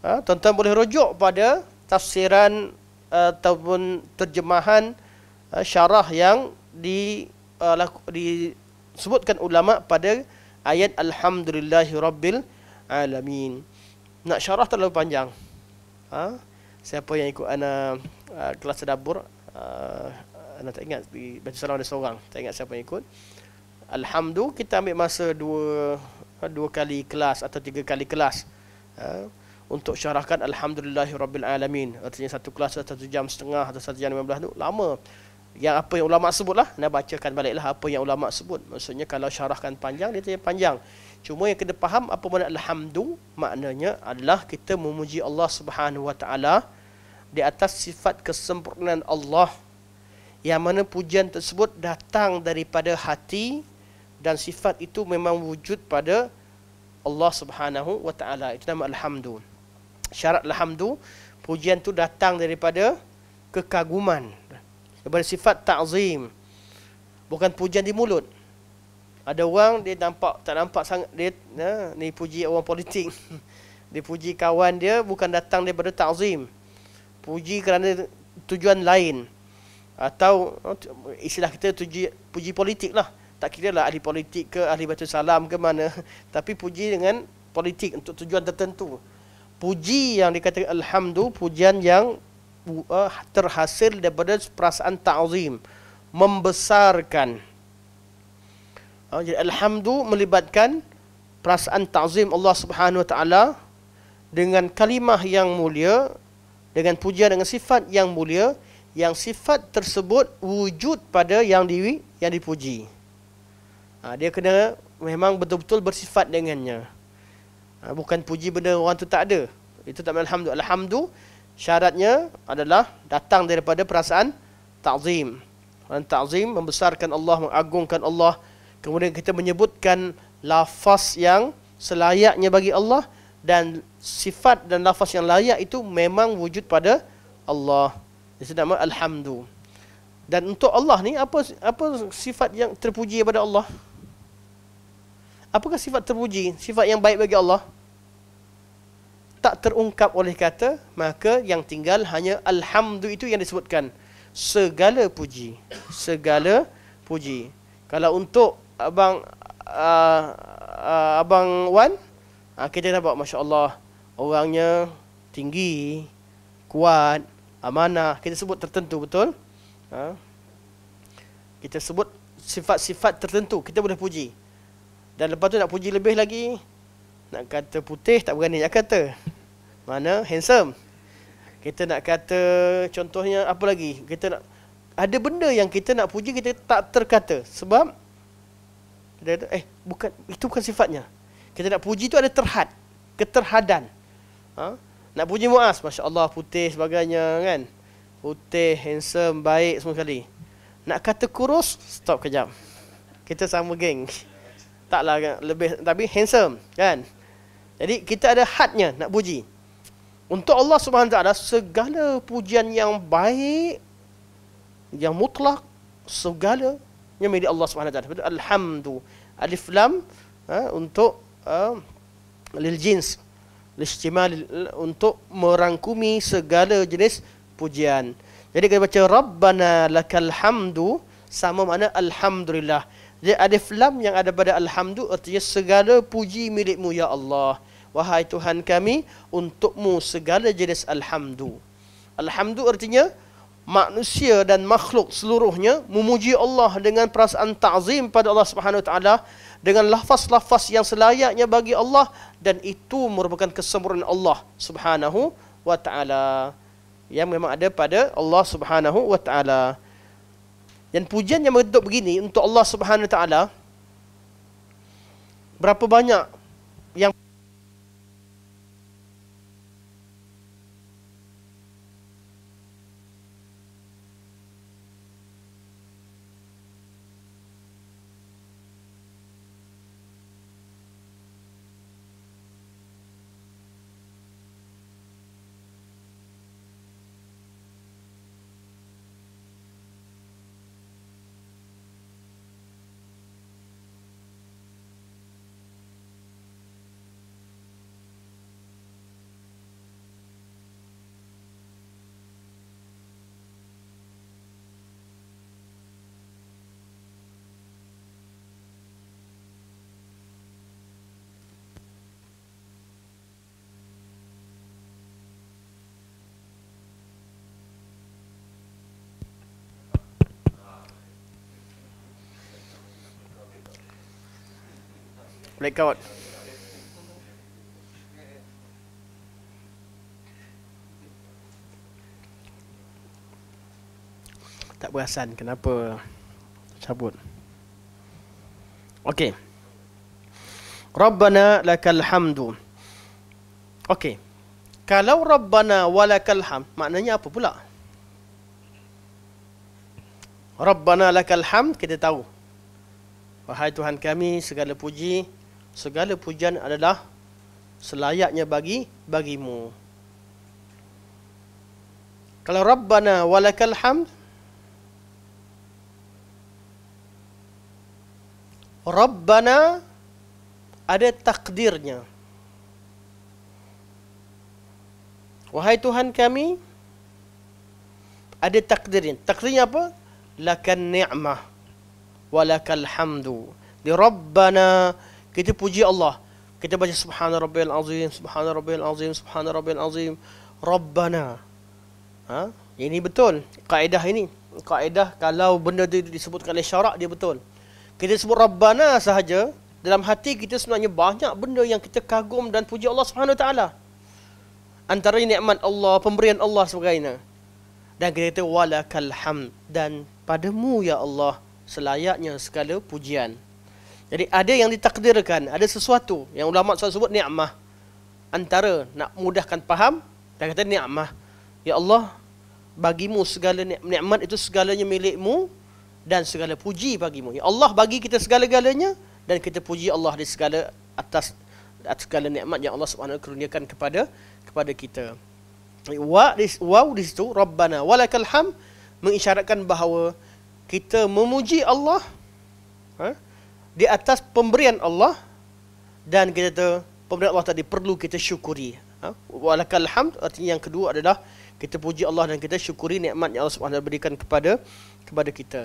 A: ha, tuan-tuan boleh rujuk pada tafsiran uh, ataupun terjemahan uh, Eh, syarah yang di uh, disebutkan ulama pada ayat alhamdulillahi rabbil alamin. Nak syarah terlalu panjang. Ha? Siapa yang ikut ana uh, kelas sedabur uh, ana tak ingat di baca salam ada seorang. Tak ingat siapa yang ikut. Alhamdulillah kita ambil masa dua dua kali kelas atau tiga kali kelas. Ha? untuk syarahkan alhamdulillahi rabbil alamin artinya satu kelas satu jam setengah atau satu jam 15 tu lama yang apa yang ulama sebutlah nak bacakan baliklah apa yang ulama sebut maksudnya kalau syarahkan panjang dia tak panjang cuma yang kena faham apa makna alhamdu maknanya adalah kita memuji Allah Subhanahu wa taala di atas sifat kesempurnaan Allah yang mana pujian tersebut datang daripada hati dan sifat itu memang wujud pada Allah Subhanahu wa taala itu nama alhamdu syarat alhamdu pujian tu datang daripada kekaguman daripada sifat ta'zim bukan pujian di mulut ada orang dia nampak tak nampak sangat dia ya, ni puji orang politik dia puji kawan dia bukan datang daripada ta'zim puji kerana tujuan lain atau ha, istilah kita tuji, puji politik lah tak kira lah ahli politik ke ahli baca salam ke mana tapi puji dengan politik untuk tujuan tertentu puji yang dikatakan alhamdulillah, pujian yang uh, terhasil daripada perasaan ta'zim membesarkan uh, jadi alhamdu melibatkan perasaan ta'zim Allah Subhanahu wa taala dengan kalimah yang mulia dengan puja dengan sifat yang mulia yang sifat tersebut wujud pada yang diwi yang dipuji uh, dia kena memang betul-betul bersifat dengannya uh, bukan puji benda orang tu tak ada itu tak alhamdu alhamdulillah syaratnya adalah datang daripada perasaan ta'zim. Dan ta'zim membesarkan Allah, mengagungkan Allah. Kemudian kita menyebutkan lafaz yang selayaknya bagi Allah dan sifat dan lafaz yang layak itu memang wujud pada Allah. Itu nama alhamdu. Dan untuk Allah ni apa apa sifat yang terpuji kepada Allah? Apakah sifat terpuji? Sifat yang baik bagi Allah? tak terungkap oleh kata, maka yang tinggal hanya Alhamdulillah itu yang disebutkan. Segala puji. Segala puji. Kalau untuk Abang uh, uh, Abang Wan, uh, kita nampak Masya Allah, orangnya tinggi, kuat, amanah. Kita sebut tertentu, betul? Uh, kita sebut sifat-sifat tertentu. Kita boleh puji. Dan lepas tu nak puji lebih lagi, nak kata putih tak berani nak kata. Mana handsome. Kita nak kata contohnya apa lagi? Kita nak ada benda yang kita nak puji kita tak terkata sebab dia kata, eh bukan itu bukan sifatnya. Kita nak puji tu ada terhad, keterhadan. Ha? Nak puji Muaz, masya-Allah putih sebagainya kan. Putih, handsome, baik semua kali. Nak kata kurus, stop kejap. Kita sama geng. Taklah lebih tapi handsome kan. Jadi kita ada hadnya nak puji. Untuk Allah Subhanahu taala segala pujian yang baik yang mutlak segala yang milik Allah Subhanahu taala. Alhamdu alif lam ha, untuk uh, lil jins lishtimal untuk merangkumi segala jenis pujian. Jadi kita baca Rabbana lakal hamdu sama makna alhamdulillah. Jadi alif lam yang ada pada alhamdu artinya segala puji milikmu ya Allah. Wahai Tuhan kami, untukmu segala jenis alhamdu. Alhamdu artinya, manusia dan makhluk seluruhnya memuji Allah dengan perasaan ta'zim pada Allah Subhanahu Taala dengan lafaz-lafaz yang selayaknya bagi Allah dan itu merupakan kesempurnaan Allah Subhanahu wa taala yang memang ada pada Allah Subhanahu wa taala. Dan pujian yang begitu begini untuk Allah Subhanahu taala berapa banyak Black out. Tak perasan kenapa cabut. Okey. Rabbana lakal hamdu. Okey. Kalau Rabbana walakal ham, maknanya apa pula? Rabbana lakal ham, kita tahu. Wahai Tuhan kami, segala puji segala pujian adalah selayaknya bagi bagimu. Kalau Rabbana walakal hamd Rabbana ada takdirnya. Wahai Tuhan kami ada takdirin. Takdirnya apa? Lakan ni'mah walakal hamdu. Di Rabbana kita puji Allah kita baca subhana rabbiyal azim subhana rabbiyal azim subhana rabbiyal azim rabbana ha ini betul kaedah ini kaedah kalau benda itu disebutkan oleh syarak dia betul kita sebut rabbana sahaja dalam hati kita sebenarnya banyak benda yang kita kagum dan puji Allah Subhanahu taala antara nikmat Allah pemberian Allah sebagainya dan kita kata walakal dan padamu ya Allah selayaknya segala pujian jadi ada yang ditakdirkan, ada sesuatu yang ulama selalu sebut ni'mah. Antara nak mudahkan faham, dia kata ni'mah. Ya Allah, bagimu segala ni'mat itu segalanya milikmu dan segala puji bagimu. Ya Allah bagi kita segala-galanya dan kita puji Allah di segala atas atas segala nikmat yang Allah Subhanahu kurniakan kepada kepada kita. Wa wa di situ Rabbana walakal ham mengisyaratkan bahawa kita memuji Allah ha? di atas pemberian Allah dan kita tahu pemberian Allah tadi perlu kita syukuri. Ha? Walakal hamd artinya yang kedua adalah kita puji Allah dan kita syukuri nikmat yang Allah Subhanahu berikan kepada kepada kita.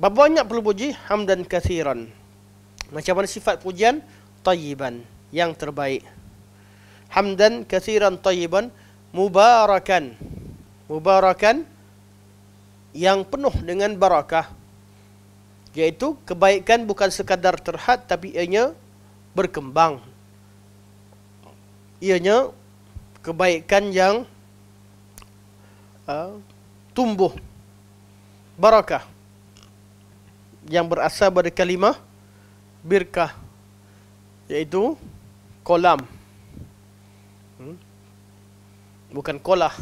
A: Berapa banyak perlu puji? Hamdan kathiran. Macam mana sifat pujian? Tayyiban. Yang terbaik. Hamdan kathiran tayyiban. Mubarakan. Mubarakan. Yang penuh dengan barakah iaitu kebaikan bukan sekadar terhad tapi ianya berkembang ianya kebaikan yang uh, tumbuh barakah yang berasal dari kalimah birkah iaitu kolam hmm? bukan kolah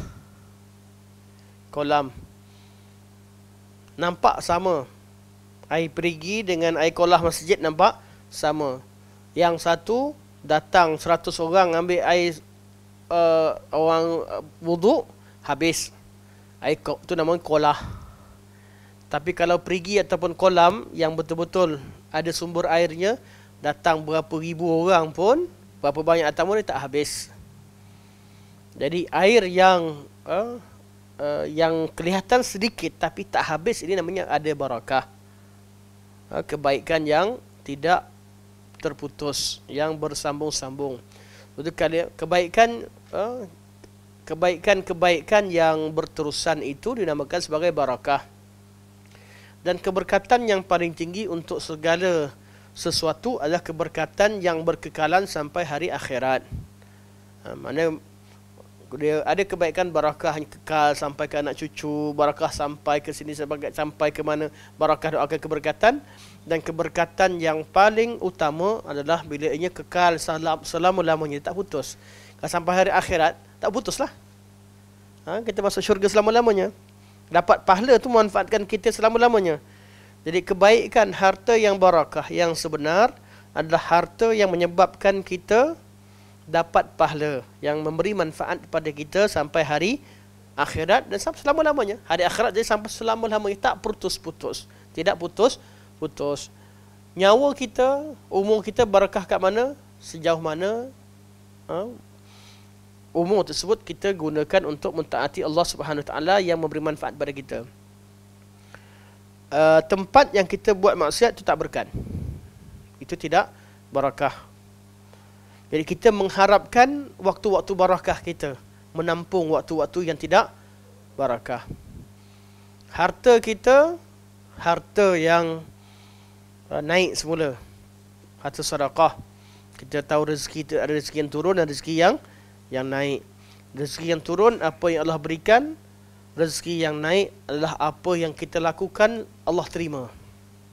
A: kolam nampak sama air perigi dengan air kolah masjid nampak sama. Yang satu datang 100 orang ambil air uh, eh, orang eh, wuduk habis. Air kok tu nama kolah. Tapi kalau perigi ataupun kolam yang betul-betul ada sumber airnya datang berapa ribu orang pun berapa banyak datang pun tak habis. Jadi air yang uh, uh, yang kelihatan sedikit tapi tak habis ini namanya ada barakah. Eh, kebaikan yang tidak terputus yang bersambung-sambung. Betul kali kebaikan eh, kebaikan-kebaikan yang berterusan itu dinamakan sebagai barakah. Dan keberkatan yang paling tinggi untuk segala sesuatu adalah keberkatan yang berkekalan sampai hari akhirat. Eh, mana dia ada kebaikan barakah hanya kekal sampai ke anak cucu, barakah sampai ke sini sampai sampai ke mana barakah doa keberkatan dan keberkatan yang paling utama adalah bila ianya kekal selam, selama-lamanya tak putus. Kalau sampai hari akhirat tak putuslah. Ha, kita masuk syurga selama-lamanya. Dapat pahala tu manfaatkan kita selama-lamanya. Jadi kebaikan harta yang barakah yang sebenar adalah harta yang menyebabkan kita dapat pahala yang memberi manfaat kepada kita sampai hari akhirat dan sampai selama-lamanya. Hari akhirat jadi sampai selama-lamanya tak putus-putus. Tidak putus putus. Nyawa kita, umur kita berkah kat mana? Sejauh mana? Ha? Umur tersebut kita gunakan untuk mentaati Allah Subhanahu Taala yang memberi manfaat kepada kita. Uh, tempat yang kita buat maksiat itu tak berkat. Itu tidak berkah. Jadi kita mengharapkan waktu-waktu barakah kita menampung waktu-waktu yang tidak barakah. Harta kita harta yang uh, naik semula. Harta sedekah. Kita tahu rezeki kita ada rezeki yang turun dan rezeki yang yang naik. Rezeki yang turun apa yang Allah berikan, rezeki yang naik adalah apa yang kita lakukan Allah terima.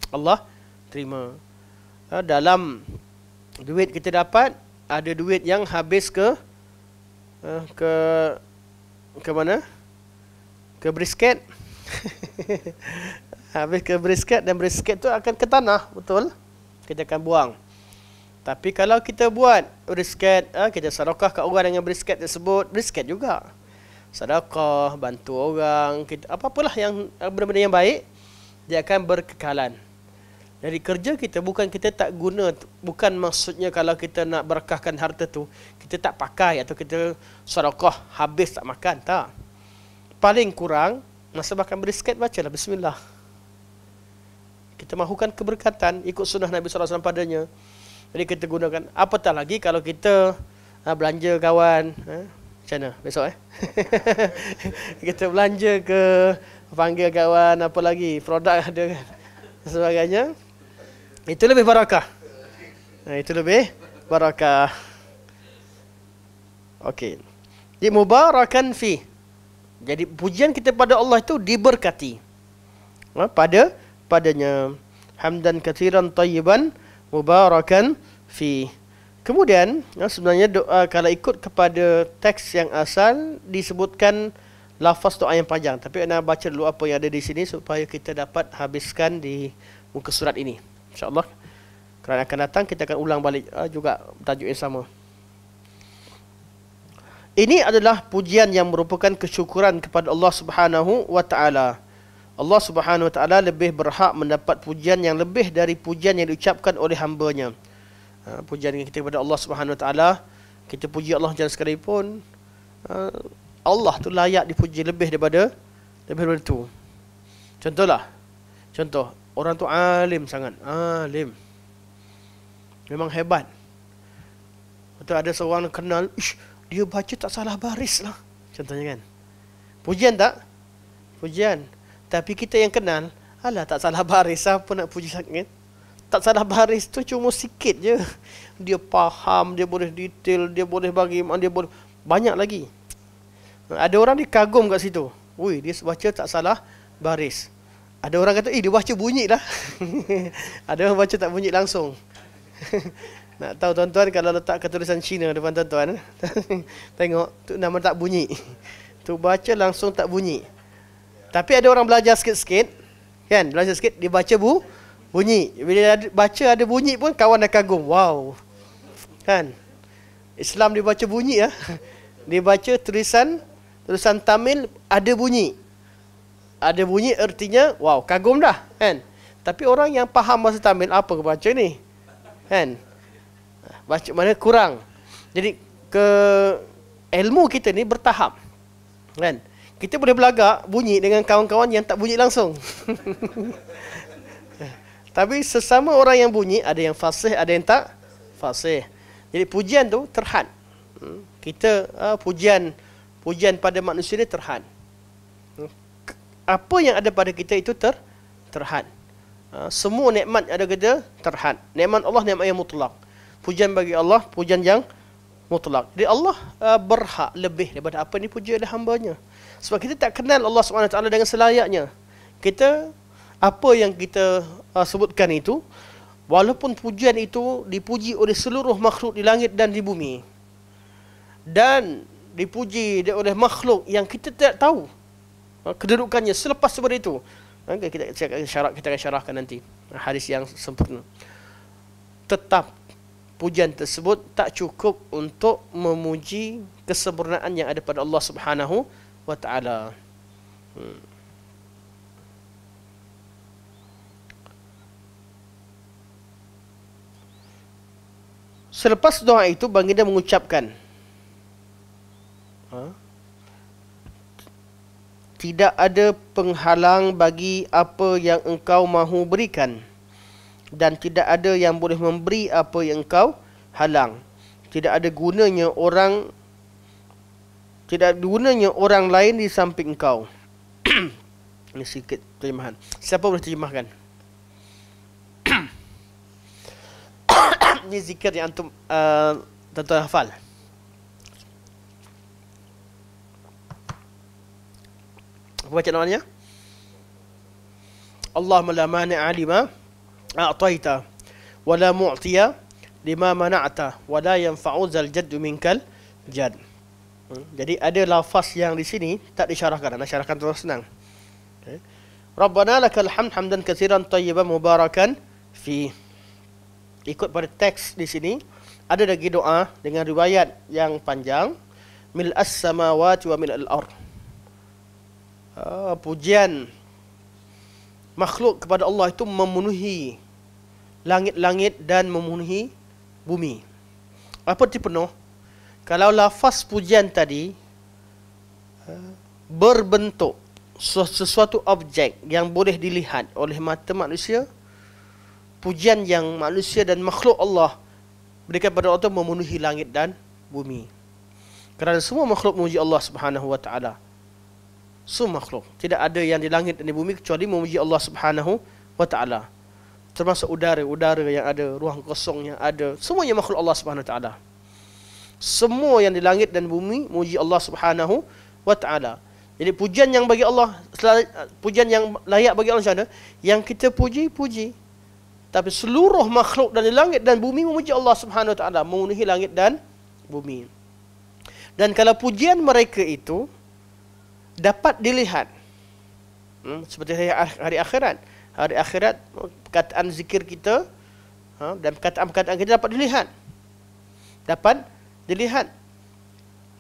A: Allah terima. Uh, dalam duit kita dapat ada duit yang habis ke eh, ke ke mana? Ke brisket. habis ke brisket dan brisket tu akan ke tanah, betul? Kita akan buang. Tapi kalau kita buat brisket, eh, kita sarakah kat orang dengan brisket tersebut, brisket juga. Sedekah, bantu orang, kita, apa-apalah yang eh, benda-benda yang baik, dia akan berkekalan. Dari kerja kita bukan kita tak guna bukan maksudnya kalau kita nak berkahkan harta tu kita tak pakai atau kita sedekah habis tak makan tak. Paling kurang masa makan brisket bacalah bismillah. Kita mahukan keberkatan ikut sunnah Nabi SAW padanya. Jadi kita gunakan apatah lagi kalau kita ha, belanja kawan ha? macam mana besok eh? kita belanja ke panggil kawan apa lagi produk ada kan? sebagainya itu lebih barakah. Nah, itu lebih barakah. Okey. Di mubarakan fi. Jadi pujian kita pada Allah itu diberkati. Ha, pada padanya hamdan katiran tayyiban mubarakan fi. Kemudian ha, sebenarnya doa kalau ikut kepada teks yang asal disebutkan lafaz doa yang panjang tapi ana baca dulu apa yang ada di sini supaya kita dapat habiskan di muka surat ini. InsyaAllah Kerana akan datang kita akan ulang balik uh, juga tajuk yang sama Ini adalah pujian yang merupakan kesyukuran kepada Allah Subhanahu SWT Allah Subhanahu Taala lebih berhak mendapat pujian yang lebih dari pujian yang diucapkan oleh hambanya uh, Pujian yang kita kepada Allah Subhanahu Taala Kita puji Allah jangan sekalipun uh, Allah tu layak dipuji lebih daripada lebih daripada tu. Contohlah Contoh, Orang tu alim sangat Alim Memang hebat Lepas ada seorang kenal Ish, Dia baca tak salah baris lah Contohnya kan Pujian tak? Pujian Tapi kita yang kenal Alah tak salah baris Siapa nak puji sangat Tak salah baris tu cuma sikit je Dia faham Dia boleh detail Dia boleh bagi Dia boleh Banyak lagi Ada orang dikagum kat situ Wuih dia baca tak salah baris ada orang kata, eh dia baca bunyi lah. ada orang baca tak bunyi langsung. Nak tahu tuan-tuan kalau letak ketulisan Cina depan tuan-tuan. Eh? Tengok, tu nama tak bunyi. Tu baca langsung tak bunyi. Tapi ada orang belajar sikit-sikit. Kan, belajar sikit, dia baca bu, bunyi. Bila baca ada bunyi pun kawan dah kagum. Wow. Kan. Islam dia baca bunyi lah. dia baca tulisan, tulisan Tamil ada bunyi ada bunyi ertinya wow kagum dah kan tapi orang yang faham bahasa Tamil apa ke baca ni kan baca mana kurang jadi ke ilmu kita ni bertahap kan kita boleh belagak bunyi dengan kawan-kawan yang tak bunyi langsung tapi sesama orang yang bunyi ada yang fasih ada yang tak fasih jadi pujian tu terhad hmm, kita ah, pujian pujian pada manusia ni terhad apa yang ada pada kita itu ter terhad. Ah, semua nikmat ada kita terhad. Nikmat Allah nikmat yang mutlak. Pujian bagi Allah, pujian yang mutlak. Jadi Allah uh, berhak lebih daripada apa ni puji oleh hambanya. Sebab kita tak kenal Allah SWT dengan selayaknya. Kita, apa yang kita uh, sebutkan itu, walaupun pujian itu dipuji oleh seluruh makhluk di langit dan di bumi. Dan dipuji oleh makhluk yang kita tak tahu Ha, kedudukannya selepas seperti itu okay, ha, kita cakap syarat kita akan syarahkan nanti ha, hadis yang sempurna tetap pujian tersebut tak cukup untuk memuji kesempurnaan yang ada pada Allah Subhanahu wa taala hmm. Selepas doa itu, bangida mengucapkan. Huh? tidak ada penghalang bagi apa yang engkau mahu berikan dan tidak ada yang boleh memberi apa yang engkau halang tidak ada gunanya orang tidak ada gunanya orang lain di samping engkau ini sedikit terjemahan siapa boleh terjemahkan ini zikir yang antum uh, eh, tuan hafal Apa baca namanya? Allahumma la mani alima a'taita wa la mu'tiya lima mana'ta wa la yanfa'uzal jaddu minkal jad. Hmm, jadi ada lafaz yang di sini tak disyarahkan, nak syarahkan terus senang. Okay. Eh. Rabbana lakal hamd hamdan katsiran tayyiban mubarakan fi. Ikut pada teks di sini ada lagi doa dengan riwayat yang panjang mil as-samawati wa mil al-ardh uh, pujian makhluk kepada Allah itu memenuhi langit-langit dan memenuhi bumi. Apa tipe penuh? Kalau lafaz pujian tadi ah, berbentuk sesuatu objek yang boleh dilihat oleh mata manusia, pujian yang manusia dan makhluk Allah berikan kepada Allah itu memenuhi langit dan bumi. Kerana semua makhluk memuji Allah Subhanahu wa taala semua makhluk. Tidak ada yang di langit dan di bumi kecuali memuji Allah Subhanahu wa taala. Termasuk udara, udara yang ada, ruang kosong yang ada, semuanya makhluk Allah Subhanahu wa taala. Semua yang di langit dan bumi memuji Allah Subhanahu wa taala. Jadi pujian yang bagi Allah, pujian yang layak bagi Allah Subhanahu yang kita puji, puji. Tapi seluruh makhluk dari langit dan bumi memuji Allah Subhanahu wa taala, memenuhi langit dan bumi. Dan kalau pujian mereka itu dapat dilihat hmm, seperti hari, hari akhirat hari akhirat perkataan zikir kita ha, dan perkataan-perkataan kita dapat dilihat dapat dilihat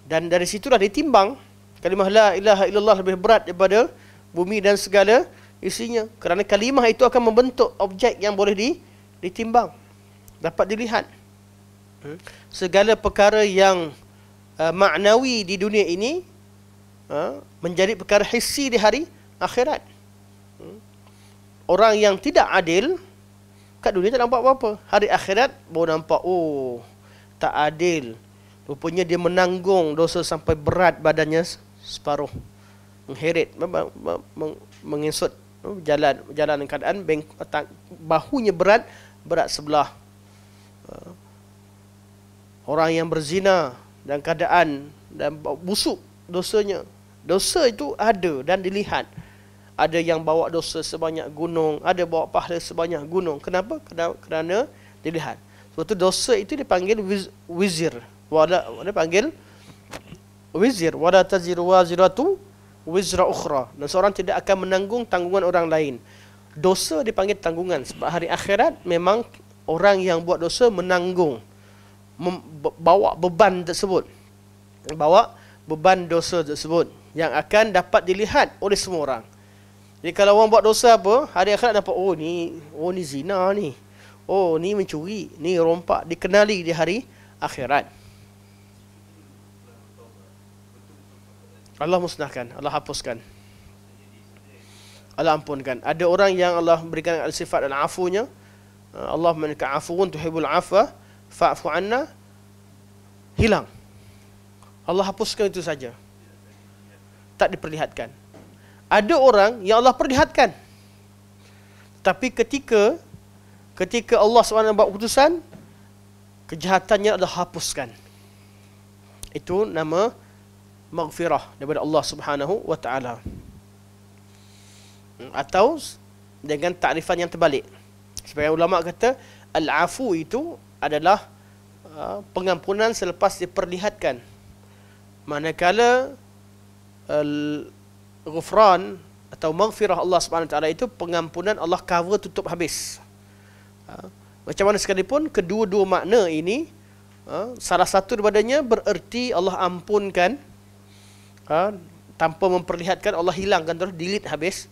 A: dan dari situlah ditimbang kalimah la ilaha illallah lebih berat daripada bumi dan segala isinya kerana kalimah itu akan membentuk objek yang boleh di, ditimbang dapat dilihat hmm, segala perkara yang uh, maknawi di dunia ini Ha? menjadi perkara hissi di hari akhirat. Hmm? Orang yang tidak adil, kat dunia tak nampak apa-apa. Hari akhirat baru nampak, oh, tak adil. Rupanya dia menanggung dosa sampai berat badannya separuh. Mengheret, menginsut hmm, jalan jalan keadaan beng, bahunya berat, berat sebelah. Ha? Orang yang berzina dan keadaan dan busuk dosanya Dosa itu ada dan dilihat. Ada yang bawa dosa sebanyak gunung, ada bawa pahala sebanyak gunung. Kenapa? Kerana dilihat. Sebab itu dosa itu dipanggil wizir. Wala dia panggil wizir wala taziru waziratu wizra ukhra. Dan seorang tidak akan menanggung tanggungan orang lain. Dosa dipanggil tanggungan sebab hari akhirat memang orang yang buat dosa menanggung bawa beban tersebut. Bawa beban dosa tersebut yang akan dapat dilihat oleh semua orang. Jadi kalau orang buat dosa apa, hari akhirat dapat oh ni, oh ni zina ni. Oh ni mencuri, ni rompak dikenali di hari akhirat. Allah musnahkan, Allah hapuskan. Allah ampunkan. Ada orang yang Allah berikan al-sifat dan afunya. Uh, Allah menika afun tuhibul afa fa'fu anna hilang. Allah hapuskan itu saja tak diperlihatkan. Ada orang yang Allah perlihatkan. Tapi ketika ketika Allah SWT buat keputusan, kejahatannya Allah hapuskan. Itu nama maghfirah daripada Allah Subhanahu wa taala. Hmm, atau dengan takrifan yang terbalik. Sebagai ulama kata al-afu itu adalah uh, pengampunan selepas diperlihatkan. Manakala al-ghufran atau maghfirah Allah SWT itu pengampunan Allah cover tutup habis. Ha. Macam mana sekalipun kedua-dua makna ini ha, salah satu daripadanya bererti Allah ampunkan ha, tanpa memperlihatkan Allah hilangkan terus delete habis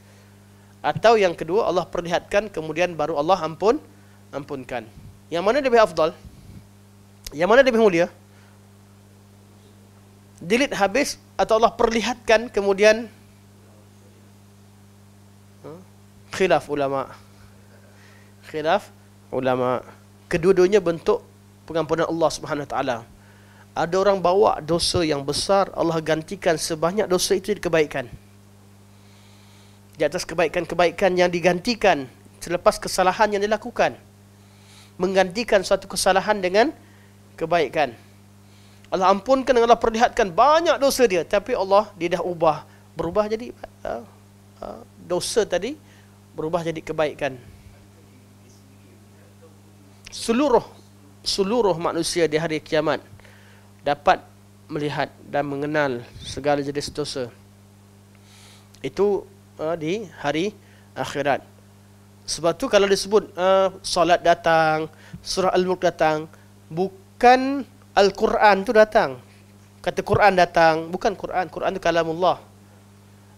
A: atau yang kedua Allah perlihatkan kemudian baru Allah ampun ampunkan. Yang mana lebih afdal? Yang mana lebih mulia? delete habis atau Allah perlihatkan kemudian ha? khilaf ulama khilaf ulama kedua-duanya bentuk pengampunan Allah Subhanahu taala ada orang bawa dosa yang besar Allah gantikan sebanyak dosa itu dikebaikan di atas kebaikan-kebaikan yang digantikan selepas kesalahan yang dilakukan menggantikan suatu kesalahan dengan kebaikan. Allah ampunkan dengan Allah perlihatkan banyak dosa dia tapi Allah dia dah ubah berubah jadi uh, uh, dosa tadi berubah jadi kebaikan seluruh seluruh manusia di hari kiamat dapat melihat dan mengenal segala jenis dosa itu uh, di hari akhirat sebab tu kalau disebut uh, solat datang surah al-mulk datang bukan Al-Quran tu datang. Kata Quran datang, bukan Quran. Quran tu kalamullah.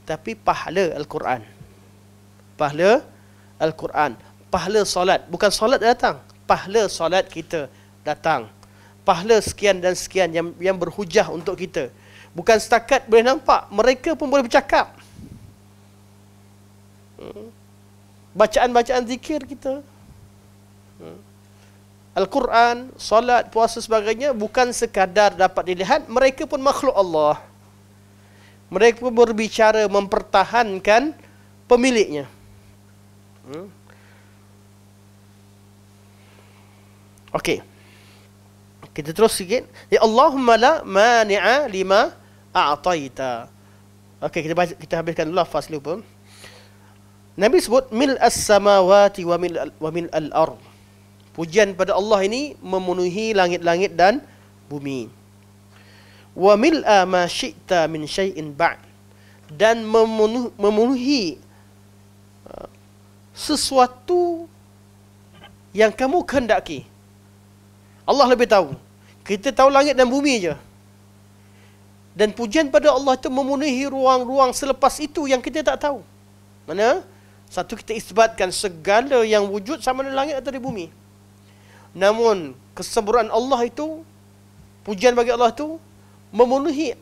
A: Tapi pahala Al-Quran. Pahala Al-Quran. Pahala solat. Bukan solat datang. Pahala solat kita datang. Pahala sekian dan sekian yang yang berhujah untuk kita. Bukan setakat boleh nampak. Mereka pun boleh bercakap. Hmm. Bacaan-bacaan zikir kita. Hmm. Al-Quran, solat, puasa sebagainya bukan sekadar dapat dilihat, mereka pun makhluk Allah. Mereka pun berbicara mempertahankan pemiliknya. Hmm. Okey. Kita terus sikit. Ya Allahumma la mani'a lima a'taita. Okey, kita baca, kita habiskan lafaz dulu pun. Nabi sebut mil as-samawati wa mil wa mil al-ardh pujian pada Allah ini memenuhi langit-langit dan bumi. Wa mil'a ah, ma syi'ta min syai'in ba'd dan memenuhi, memenuhi ah, sesuatu yang kamu kehendaki. Allah lebih tahu. Kita tahu langit dan bumi je. Dan pujian pada Allah itu memenuhi ruang-ruang selepas itu yang kita tak tahu. Mana? Satu kita isbatkan segala yang wujud sama ada langit atau di bumi. Namun kesemburan Allah itu Pujian bagi Allah itu Memenuhi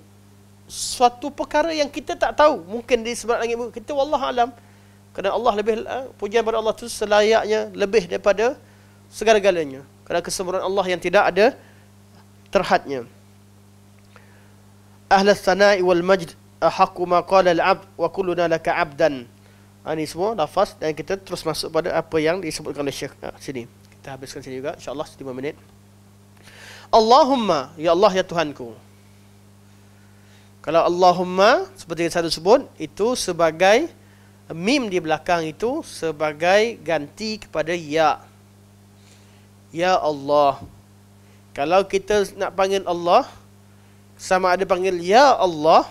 A: Suatu perkara yang kita tak tahu Mungkin di sebelah langit Kita Allah alam Kerana Allah lebih eh, Pujian pada Allah itu selayaknya Lebih daripada segala-galanya Kerana kesemburan Allah yang tidak ada Terhadnya Ahlas sanai wal majd Ahaku maqala al-abd Wa kulluna laka abdan ini ha, semua lafaz dan kita terus masuk pada apa yang disebutkan oleh Syekh eh, sini kita habiskan sini juga insyaallah 5 minit Allahumma ya Allah ya Tuhanku kalau Allahumma seperti yang saya sebut itu sebagai mim di belakang itu sebagai ganti kepada ya ya Allah kalau kita nak panggil Allah sama ada panggil ya Allah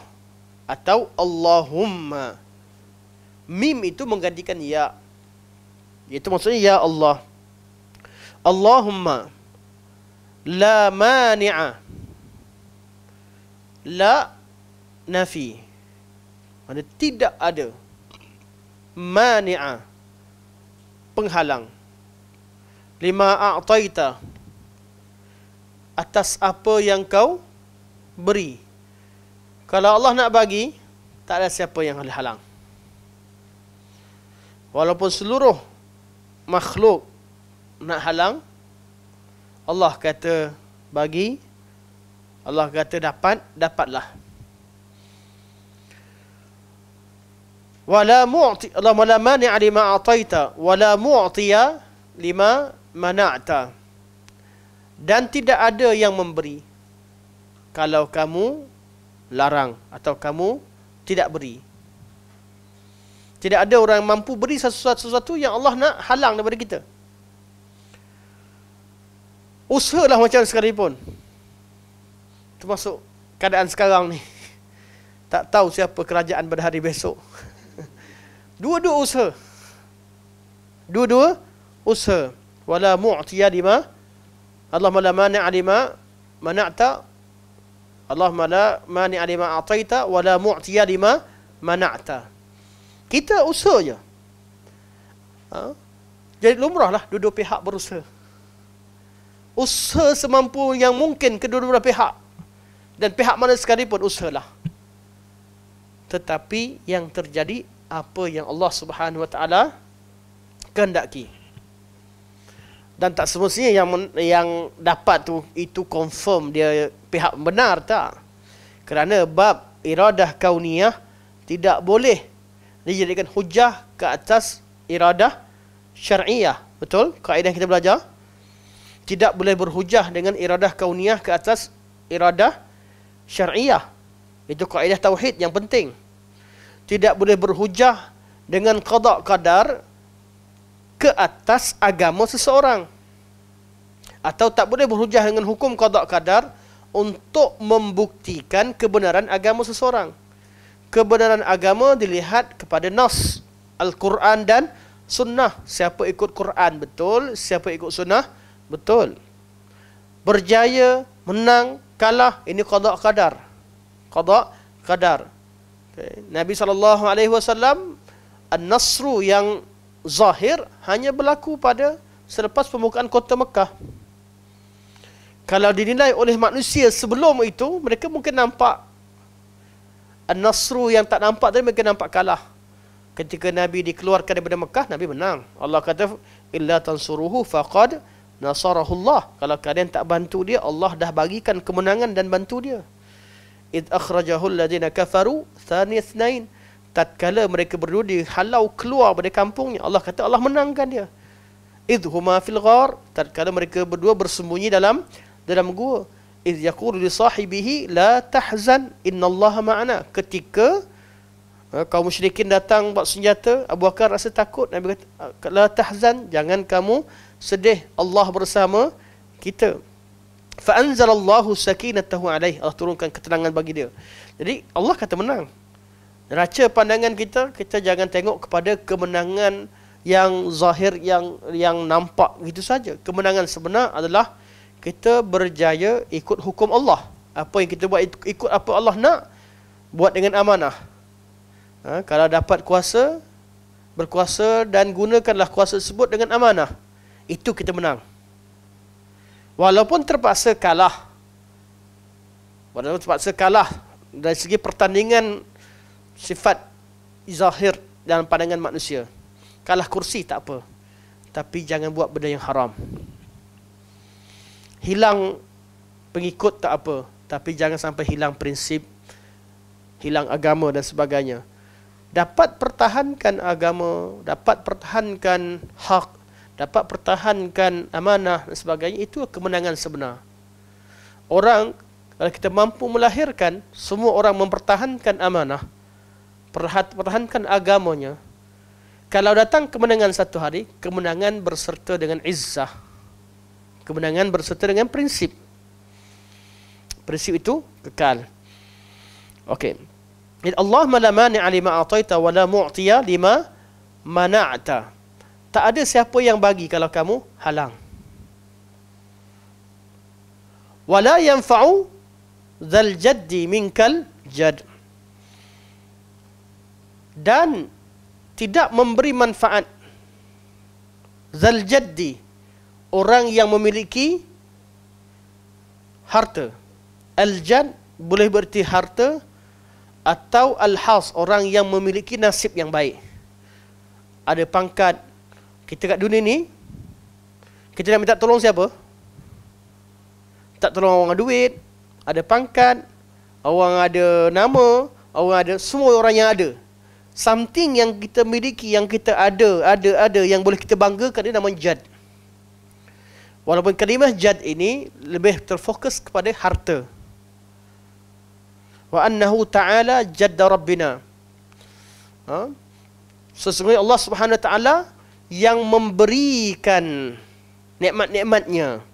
A: atau Allahumma mim itu menggantikan ya itu maksudnya ya Allah Allahumma la mani'a la nafi mana tidak ada mani'a penghalang lima a'taita atas apa yang kau beri kalau Allah nak bagi tak ada siapa yang halang walaupun seluruh makhluk nak halang Allah kata bagi Allah kata dapat dapatlah wala mu'ti Allah wala mani'a lima ataita wala mu'tiya lima mana'ta dan tidak ada yang memberi kalau kamu larang atau kamu tidak beri tidak ada orang yang mampu beri sesuatu-sesuatu yang Allah nak halang daripada kita usahalah macam sekarang pun. Termasuk keadaan sekarang ni. Tak tahu siapa kerajaan pada hari besok. Dua-dua usaha. Dua-dua usaha. Wala mu'tiya lima. Allah mala mani'a lima. Mana'ta. Allah mala mani'a lima atayta. Wala mu'tiya lima. Mana'ta. Kita usaha je. Ha? Jadi lumrahlah dua-dua pihak berusaha. Usaha semampu yang mungkin kedua-dua pihak. Dan pihak mana sekalipun usahalah. Tetapi yang terjadi apa yang Allah Subhanahu Wa Taala kehendaki. Dan tak semestinya yang yang dapat tu itu confirm dia pihak benar tak? Kerana bab iradah kauniyah tidak boleh dijadikan hujah ke atas iradah syar'iyah. Betul? Kaedah yang kita belajar tidak boleh berhujah dengan iradah kauniyah ke atas iradah syariah. Itu kaedah tauhid yang penting. Tidak boleh berhujah dengan qadak kadar ke atas agama seseorang. Atau tak boleh berhujah dengan hukum qadak kadar untuk membuktikan kebenaran agama seseorang. Kebenaran agama dilihat kepada Nas, Al-Quran dan Sunnah. Siapa ikut Quran betul, siapa ikut Sunnah betul. Betul. Berjaya, menang, kalah, ini qadak kadar. Qadak kadar. Okay. Nabi SAW, Al-Nasru yang zahir hanya berlaku pada selepas pembukaan kota Mekah. Kalau dinilai oleh manusia sebelum itu, mereka mungkin nampak Al-Nasru yang tak nampak tadi, mereka nampak kalah. Ketika Nabi dikeluarkan daripada Mekah, Nabi menang. Allah kata, Illa تَنْصُرُهُ فَقَدْ فَقَدْ nasarahullah kalau kalian tak bantu dia Allah dah bagikan kemenangan dan bantu dia id akhrajahu alladhina kafaru thaniyatain tatkala mereka berdua dihalau keluar dari kampungnya Allah kata Allah menangkan dia id huma fil ghar tatkala mereka berdua bersembunyi dalam dalam gua id yaqulu li sahibihi la tahzan Inna Allah ma'ana ketika eh, kaum musyrikin datang buat senjata Abu Bakar rasa takut Nabi kata la tahzan jangan kamu sedih Allah bersama kita. Fa anzalallahu sakinatahu alaih. Allah turunkan ketenangan bagi dia. Jadi Allah kata menang. Raca pandangan kita, kita jangan tengok kepada kemenangan yang zahir yang yang nampak gitu saja. Kemenangan sebenar adalah kita berjaya ikut hukum Allah. Apa yang kita buat ikut apa Allah nak buat dengan amanah. Ha, kalau dapat kuasa berkuasa dan gunakanlah kuasa tersebut dengan amanah itu kita menang. Walaupun terpaksa kalah. Walaupun terpaksa kalah dari segi pertandingan sifat zahir dalam pandangan manusia. Kalah kursi tak apa. Tapi jangan buat benda yang haram. Hilang pengikut tak apa. Tapi jangan sampai hilang prinsip. Hilang agama dan sebagainya. Dapat pertahankan agama. Dapat pertahankan hak dapat pertahankan amanah dan sebagainya itu kemenangan sebenar. Orang kalau kita mampu melahirkan semua orang mempertahankan amanah, pertahankan agamanya. Kalau datang kemenangan satu hari, kemenangan berserta dengan izzah. Kemenangan berserta dengan prinsip. Prinsip itu kekal. Okey. Allah mala mani'a lima ataita wa la mu'tiya lima mana'ta. Tak ada siapa yang bagi kalau kamu halang. Wala yanfa'u zal jaddi minkal jad. Dan tidak memberi manfaat zal jaddi orang yang memiliki harta. Al jad boleh berarti harta atau al has orang yang memiliki nasib yang baik. Ada pangkat, kita kat dunia ni kita nak minta tolong siapa? Tak tolong orang ada duit, ada pangkat, orang ada nama, orang ada semua orang yang ada. Something yang kita miliki, yang kita ada, ada, ada, yang boleh kita banggakan dia namanya jad. Walaupun kalimah jad ini lebih terfokus kepada harta. Wa annahu ta'ala jadda rabbina. Ha? Sesungguhnya Allah subhanahu wa ta'ala yang memberikan nikmat-nikmatnya.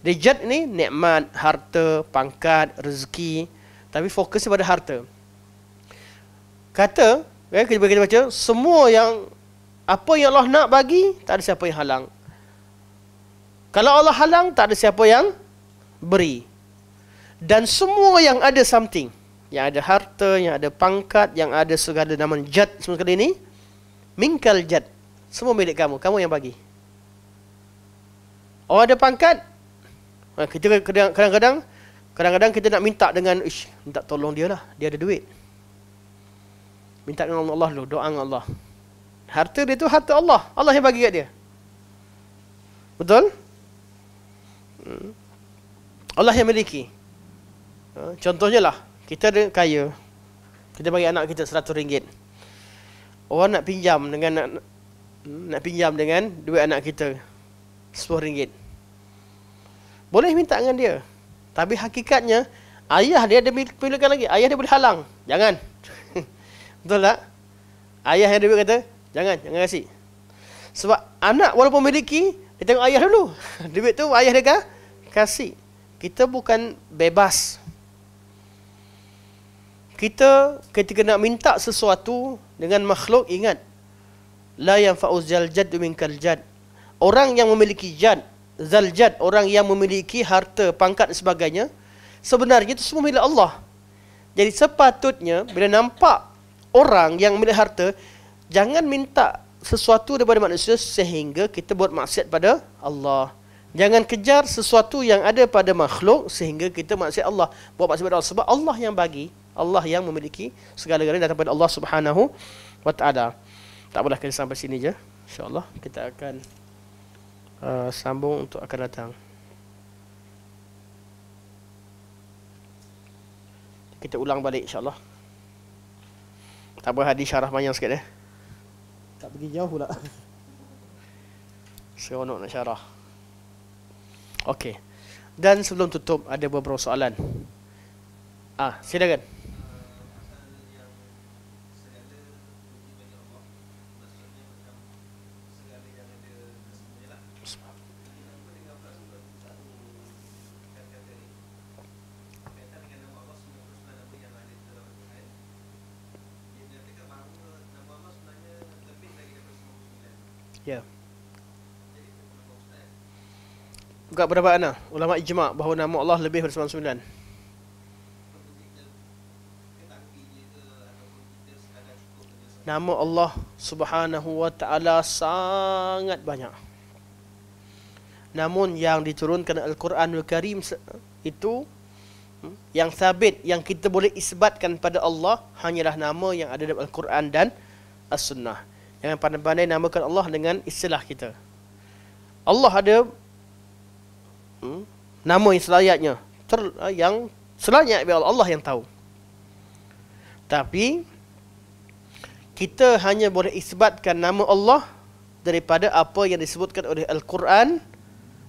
A: Rejat ni nikmat, harta, pangkat, rezeki. Tapi fokus pada harta. Kata, ya, kita, kita baca, semua yang apa yang Allah nak bagi, tak ada siapa yang halang. Kalau Allah halang, tak ada siapa yang beri. Dan semua yang ada something, yang ada harta, yang ada pangkat, yang ada segala nama jad semua kali ini, mingkal jad. Semua milik kamu. Kamu yang bagi. Orang ada pangkat. Ha, kita kadang-kadang. Kadang-kadang kita nak minta dengan. Ish, minta tolong dia lah. Dia ada duit. Minta dengan Allah dulu. Doa dengan Allah. Harta dia tu harta Allah. Allah yang bagi kat dia. Betul? Hmm. Allah yang miliki. Ha, contohnya lah. Kita ada kaya. Kita bagi anak kita seratus ringgit. Orang nak pinjam dengan nak pinjam dengan duit anak kita RM10. Boleh minta dengan dia. Tapi hakikatnya ayah dia ada pilihkan lagi. Ayah dia boleh halang. Jangan. Betul tak? Ayah yang ada duit kata, jangan, jangan kasih. Sebab anak walaupun memiliki, dia tengok ayah dulu. duit tu ayah dia kah? kasih. Kita bukan bebas. Kita ketika nak minta sesuatu dengan makhluk, ingat la yanfa'u zaljad min kaljad orang yang memiliki jad zaljad orang yang memiliki harta pangkat dan sebagainya sebenarnya itu semua milik Allah jadi sepatutnya bila nampak orang yang milik harta jangan minta sesuatu daripada manusia sehingga kita buat maksiat pada Allah Jangan kejar sesuatu yang ada pada makhluk sehingga kita maksiat Allah. Buat maksiat Allah sebab Allah yang bagi, Allah yang memiliki segala-galanya datang Allah Subhanahu wa taala tak apalah kita sampai sini je insyaallah kita akan uh, sambung untuk akan datang kita ulang balik insyaallah tak apa hadis syarah panjang sikit eh tak pergi jauh pula seronok nak syarah Okey. Dan sebelum tutup ada beberapa soalan. Ah, silakan. Bukan pendapat ana Ulama ijma' bahawa nama Allah lebih daripada sembilan Nama Allah subhanahu wa ta'ala sangat banyak Namun yang diturunkan Al-Quran Al-Karim itu hmm, Yang sabit, yang kita boleh isbatkan pada Allah Hanyalah nama yang ada dalam Al-Quran dan As-Sunnah Jangan pandai-pandai namakan Allah dengan istilah kita Allah ada Hmm? nama yang selayaknya ter, ah, yang selayak biar Allah yang tahu tapi kita hanya boleh isbatkan nama Allah daripada apa yang disebutkan oleh Al-Quran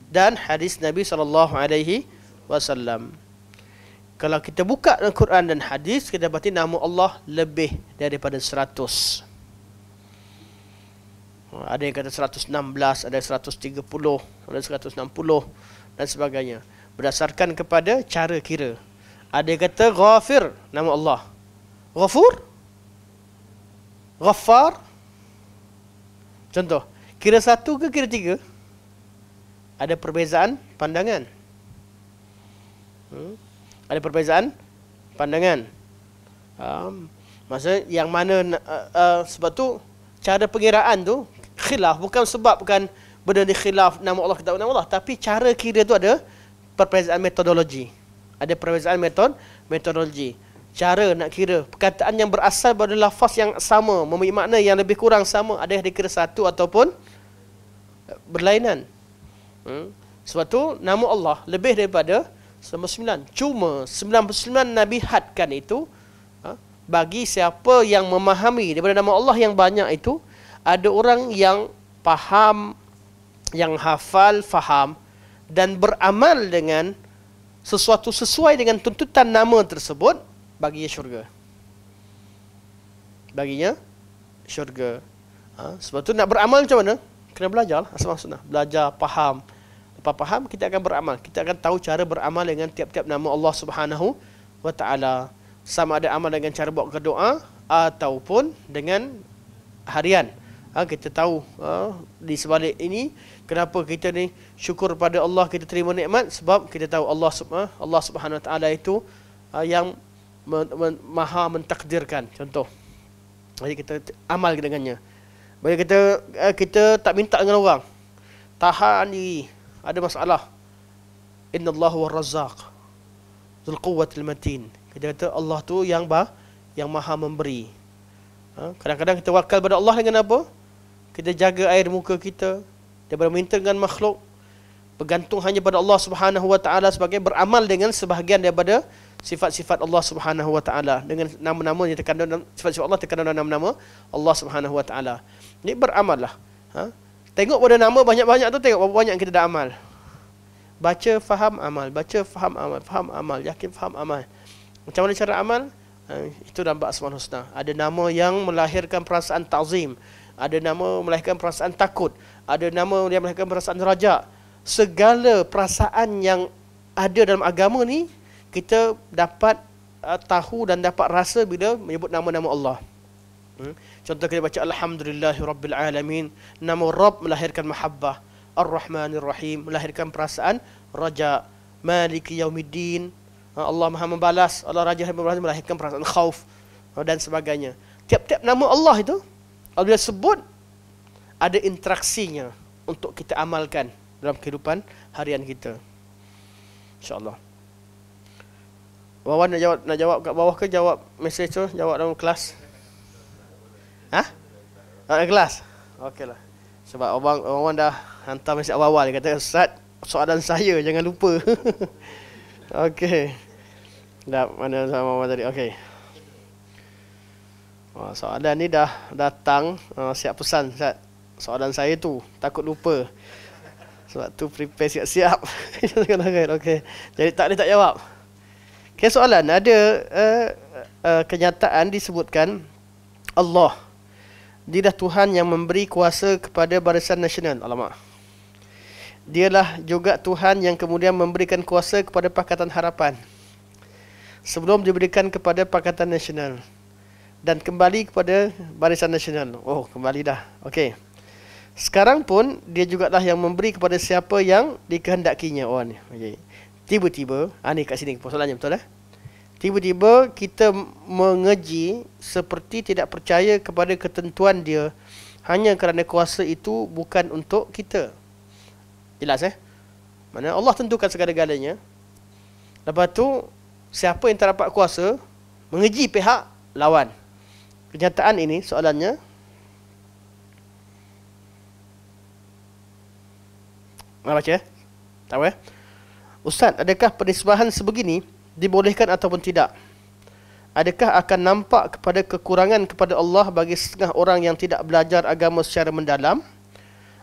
A: dan hadis Nabi sallallahu alaihi wasallam kalau kita buka Al-Quran dan hadis kita dapat nama Allah lebih daripada 100 ada yang kata 116, ada 130, ada 160 dan sebagainya berdasarkan kepada cara kira ada kata ghafir nama Allah ghafur ghaffar contoh kira satu ke kira tiga ada perbezaan pandangan hmm? ada perbezaan pandangan um, masa yang mana uh, uh, sebab tu cara pengiraan tu khilaf bukan sebab bukan benda ni khilaf nama Allah kita nama Allah tapi cara kira tu ada perbezaan metodologi ada perbezaan metod metodologi cara nak kira perkataan yang berasal pada lafaz yang sama memiliki makna yang lebih kurang sama ada yang dikira satu ataupun eh, berlainan hmm. sebab tu nama Allah lebih daripada 99 cuma 99 Nabi hadkan itu ha, bagi siapa yang memahami daripada nama Allah yang banyak itu ada orang yang faham yang hafal, faham dan beramal dengan sesuatu sesuai dengan tuntutan nama tersebut baginya syurga. Baginya syurga. Ha? Sebab tu nak beramal macam mana? Kena belajar lah. Asal maksudnya. Belajar, faham. Apa faham, kita akan beramal. Kita akan tahu cara beramal dengan tiap-tiap nama Allah Subhanahu SWT. Sama ada amal dengan cara buat ke doa ataupun dengan harian. Ha? kita tahu ha? di sebalik ini Kenapa kita ni syukur pada Allah kita terima nikmat sebab kita tahu Allah Subhanahu eh, Allah Subhanahu taala itu eh, yang maha mentakdirkan contoh. Jadi kita amal dengannya. Bila kita eh, kita tak minta dengan orang. Tahan diri. Ada masalah. Inna Allahu wa razzaq. Zul quwwatil matin. Kita kata Allah tu yang bah, yang maha memberi. Kadang-kadang kita wakal pada Allah dengan apa? Kita jaga air muka kita, daripada minta dengan makhluk bergantung hanya pada Allah Subhanahu wa taala sebagai beramal dengan sebahagian daripada sifat-sifat Allah Subhanahu wa taala dengan nama-nama yang terkandung dalam sifat-sifat Allah terkandung dalam nama-nama Allah Subhanahu wa taala. Ini beramallah. Ha? Tengok pada nama banyak-banyak tu tengok berapa banyak kita dah amal. Baca faham amal, baca faham amal, faham amal, yakin faham amal. Macam mana cara amal? Ha, itu dalam bab asmaul husna. Ada nama yang melahirkan perasaan ta'zim, ada nama melahirkan perasaan takut, ada nama yang melahirkan perasaan raja. Segala perasaan yang ada dalam agama ni kita dapat uh, tahu dan dapat rasa bila menyebut nama-nama Allah. Hmm? Contoh kita baca alhamdulillahirabbilalamin, nama Rabb melahirkan mahabbah, Ar-Rahmanir-Rahim melahirkan perasaan rajak, Maliki Yaumiddin, ha, Allah Maha membalas, Allah Raja membalas melahirkan perasaan khauf ha, dan sebagainya. Tiap-tiap nama Allah itu apabila sebut ada interaksinya untuk kita amalkan dalam kehidupan harian kita. InsyaAllah. Wawan nak jawab, nak jawab kat bawah ke jawab mesej tu? Jawab dalam kelas? Ha? Dalam kelas? Okeylah. Sebab abang Wawan dah hantar mesej awal-awal. Dia kata, Ustaz, soalan saya jangan lupa. Okey. Dah mana sama Wawan tadi? Okey. Ah, soalan ni dah datang. Ah, siap pesan, Ustaz soalan saya tu takut lupa sebab tu prepare siap-siap okay. jadi tak boleh tak jawab okay, soalan ada uh, uh, kenyataan disebutkan Allah dia dah Tuhan yang memberi kuasa kepada barisan nasional alamak dialah juga Tuhan yang kemudian memberikan kuasa kepada pakatan harapan sebelum diberikan kepada pakatan nasional dan kembali kepada barisan nasional oh kembali dah okey sekarang pun dia juga lah yang memberi kepada siapa yang dikehendakinya. Oh ni. Okay. Tiba-tiba, ah ni kat sini persoalannya betul lah. Tiba-tiba kita mengeji seperti tidak percaya kepada ketentuan dia hanya kerana kuasa itu bukan untuk kita. Jelas eh? Mana Allah tentukan segala-galanya. Lepas tu siapa yang tak dapat kuasa mengeji pihak lawan. Kenyataan ini soalannya Mari baca. Eh? Tahu eh? Ustaz, adakah penisbahan sebegini dibolehkan ataupun tidak? Adakah akan nampak kepada kekurangan kepada Allah bagi setengah orang yang tidak belajar agama secara mendalam?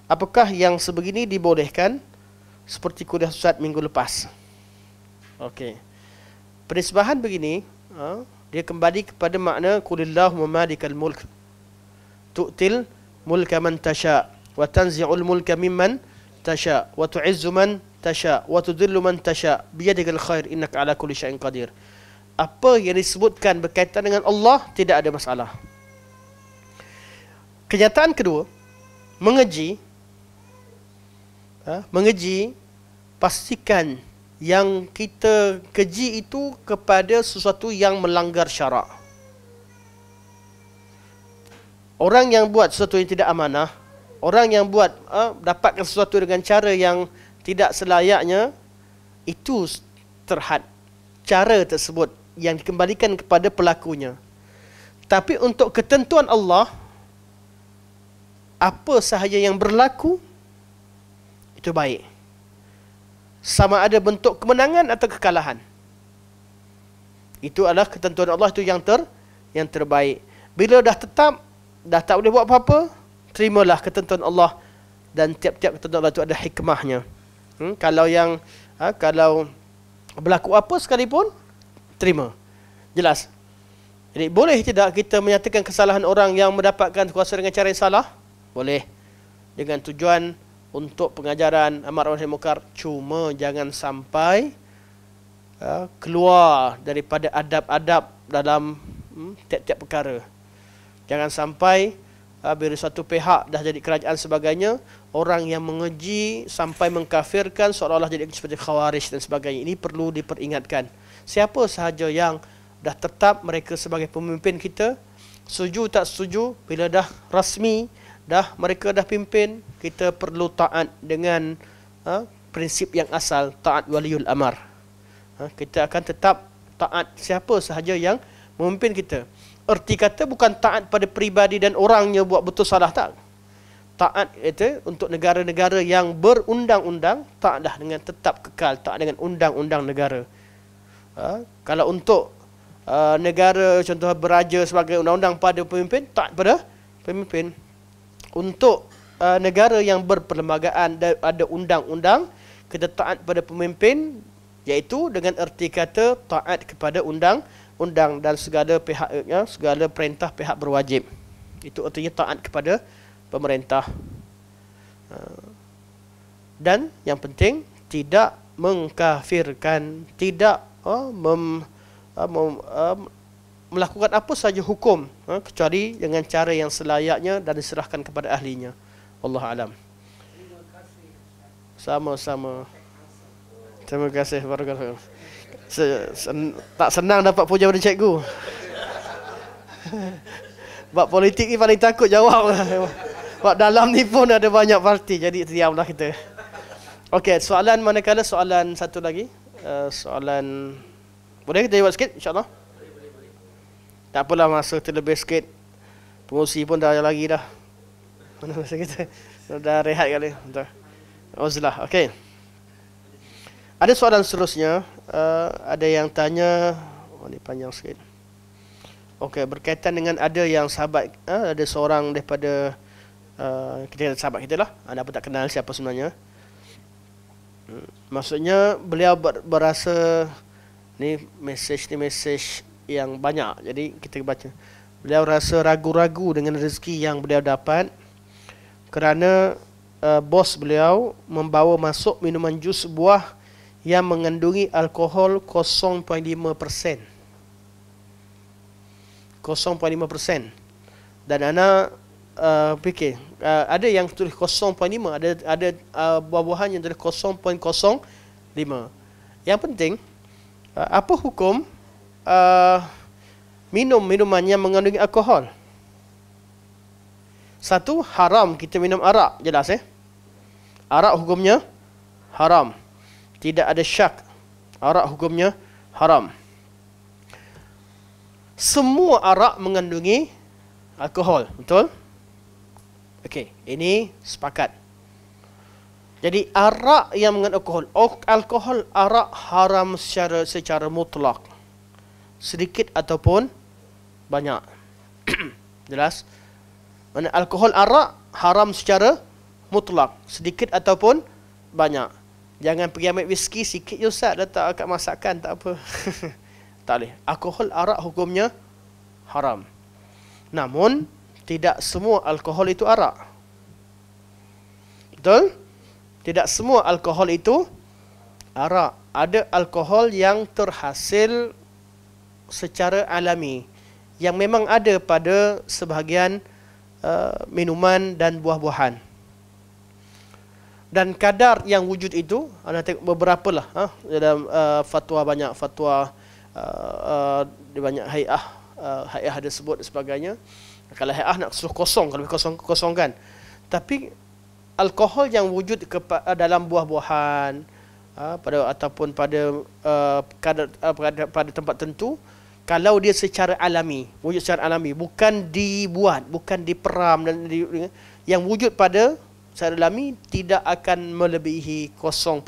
A: Apakah yang sebegini dibolehkan seperti kuliah Ustaz minggu lepas? Okey. Penisbahan begini, ha, dia kembali kepada makna kulillahu mamalikal mulk. Tu'til mulka man tasha' wa tanzi'ul mulka mimman tasha wa tu'izzu man tasha wa tudillu man tasha biyadikal khair innaka ala kulli syai'in qadir apa yang disebutkan berkaitan dengan Allah tidak ada masalah kenyataan kedua mengeji ha, mengeji pastikan yang kita keji itu kepada sesuatu yang melanggar syarak orang yang buat sesuatu yang tidak amanah orang yang buat uh, dapatkan sesuatu dengan cara yang tidak selayaknya itu terhad cara tersebut yang dikembalikan kepada pelakunya tapi untuk ketentuan Allah apa sahaja yang berlaku itu baik sama ada bentuk kemenangan atau kekalahan itu adalah ketentuan Allah itu yang ter yang terbaik bila dah tetap dah tak boleh buat apa-apa terimalah ketentuan Allah dan tiap-tiap ketentuan Allah itu ada hikmahnya. Hmm? Kalau yang ha, kalau berlaku apa sekalipun terima. Jelas. Jadi boleh tidak kita menyatakan kesalahan orang yang mendapatkan kuasa dengan cara yang salah? Boleh. Dengan tujuan untuk pengajaran Amar Rahim Mukar cuma jangan sampai ha, keluar daripada adab-adab dalam hmm, tiap-tiap perkara. Jangan sampai bila satu pihak dah jadi kerajaan sebagainya orang yang mengeji sampai mengkafirkan seolah-olah jadi seperti khawarij dan sebagainya ini perlu diperingatkan siapa sahaja yang dah tetap mereka sebagai pemimpin kita setuju tak setuju bila dah rasmi dah mereka dah pimpin kita perlu taat dengan ha, prinsip yang asal taat waliul amar ha, kita akan tetap taat siapa sahaja yang memimpin kita erti kata bukan taat pada peribadi dan orangnya buat betul salah tak. Taat itu untuk negara-negara yang berundang-undang dah dengan tetap kekal taat dengan undang-undang negara. Ha? kalau untuk uh, negara contoh beraja sebagai undang-undang pada pemimpin tak pada pemimpin. Untuk uh, negara yang berperlembagaan ada undang-undang kita taat pada pemimpin yaitu dengan erti kata taat kepada undang-undang undang dan segala pihak ya, segala perintah pihak berwajib. Itu artinya taat kepada pemerintah. Ah. Dan yang penting tidak mengkafirkan, tidak oh, mem, uh, mem uh, melakukan apa saja hukum uh, kecuali dengan cara yang selayaknya dan diserahkan kepada ahlinya. Allah alam. Sama-sama. Terima kasih. Barakallahu. Sen- sen- tak senang dapat puja dari cikgu. Sebab politik ni paling takut jawab. Sebab lah. dalam ni pun ada banyak parti. Jadi diamlah kita. Okey, soalan manakala soalan satu lagi. Uh, soalan... Boleh kita jawab sikit insyaAllah? Tak apalah masa terlebih sikit. Pengurusi pun dah lagi dah. Mana masa kita? Dah rehat kali. Betul. Uzlah. Okey. Ada soalan seterusnya uh, ada yang tanya oh ni panjang sikit okey berkaitan dengan ada yang sahabat uh, ada seorang daripada uh, kita kata sahabat kita lah anda ah, pun tak kenal siapa sebenarnya hmm, maksudnya beliau ber, berasa ni message ni message yang banyak jadi kita baca beliau rasa ragu-ragu dengan rezeki yang beliau dapat kerana uh, bos beliau membawa masuk minuman jus buah yang mengandungi alkohol 0.5%. 0.5%. Dan ana uh, fikir uh, ada yang tulis 0.5, ada ada uh, buah-buahan yang tulis 0.05. Yang penting uh, apa hukum uh, minum minuman yang mengandungi alkohol? Satu haram kita minum arak, jelas eh. Arak hukumnya haram tidak ada syak arak hukumnya haram semua arak mengandungi alkohol betul okey ini sepakat jadi arak yang mengandungi alkohol alkohol arak haram secara secara mutlak sedikit ataupun banyak jelas mana alkohol arak haram secara mutlak sedikit ataupun banyak Jangan pergi ambil whisky sikit je Ustaz Letak kat masakan tak apa Tak boleh Alkohol arak hukumnya haram Namun Tidak semua alkohol itu arak Betul? Tidak semua alkohol itu arak. Ada alkohol yang terhasil secara alami yang memang ada pada sebahagian uh, minuman dan buah-buahan dan kadar yang wujud itu ada beberapa lah ha? dalam uh, fatwa banyak fatwa uh, uh, di banyak hai'ah uh, hai'ah ada sebut dan sebagainya kalau hai'ah nak suruh kosong kalau kosong kosongkan tapi alkohol yang wujud ke, uh, dalam buah-buahan uh, pada ataupun pada uh, kadar, uh, pada, pada tempat tentu kalau dia secara alami wujud secara alami bukan dibuat bukan diperam dan di, yang wujud pada secara alami tidak akan melebihi 0.5.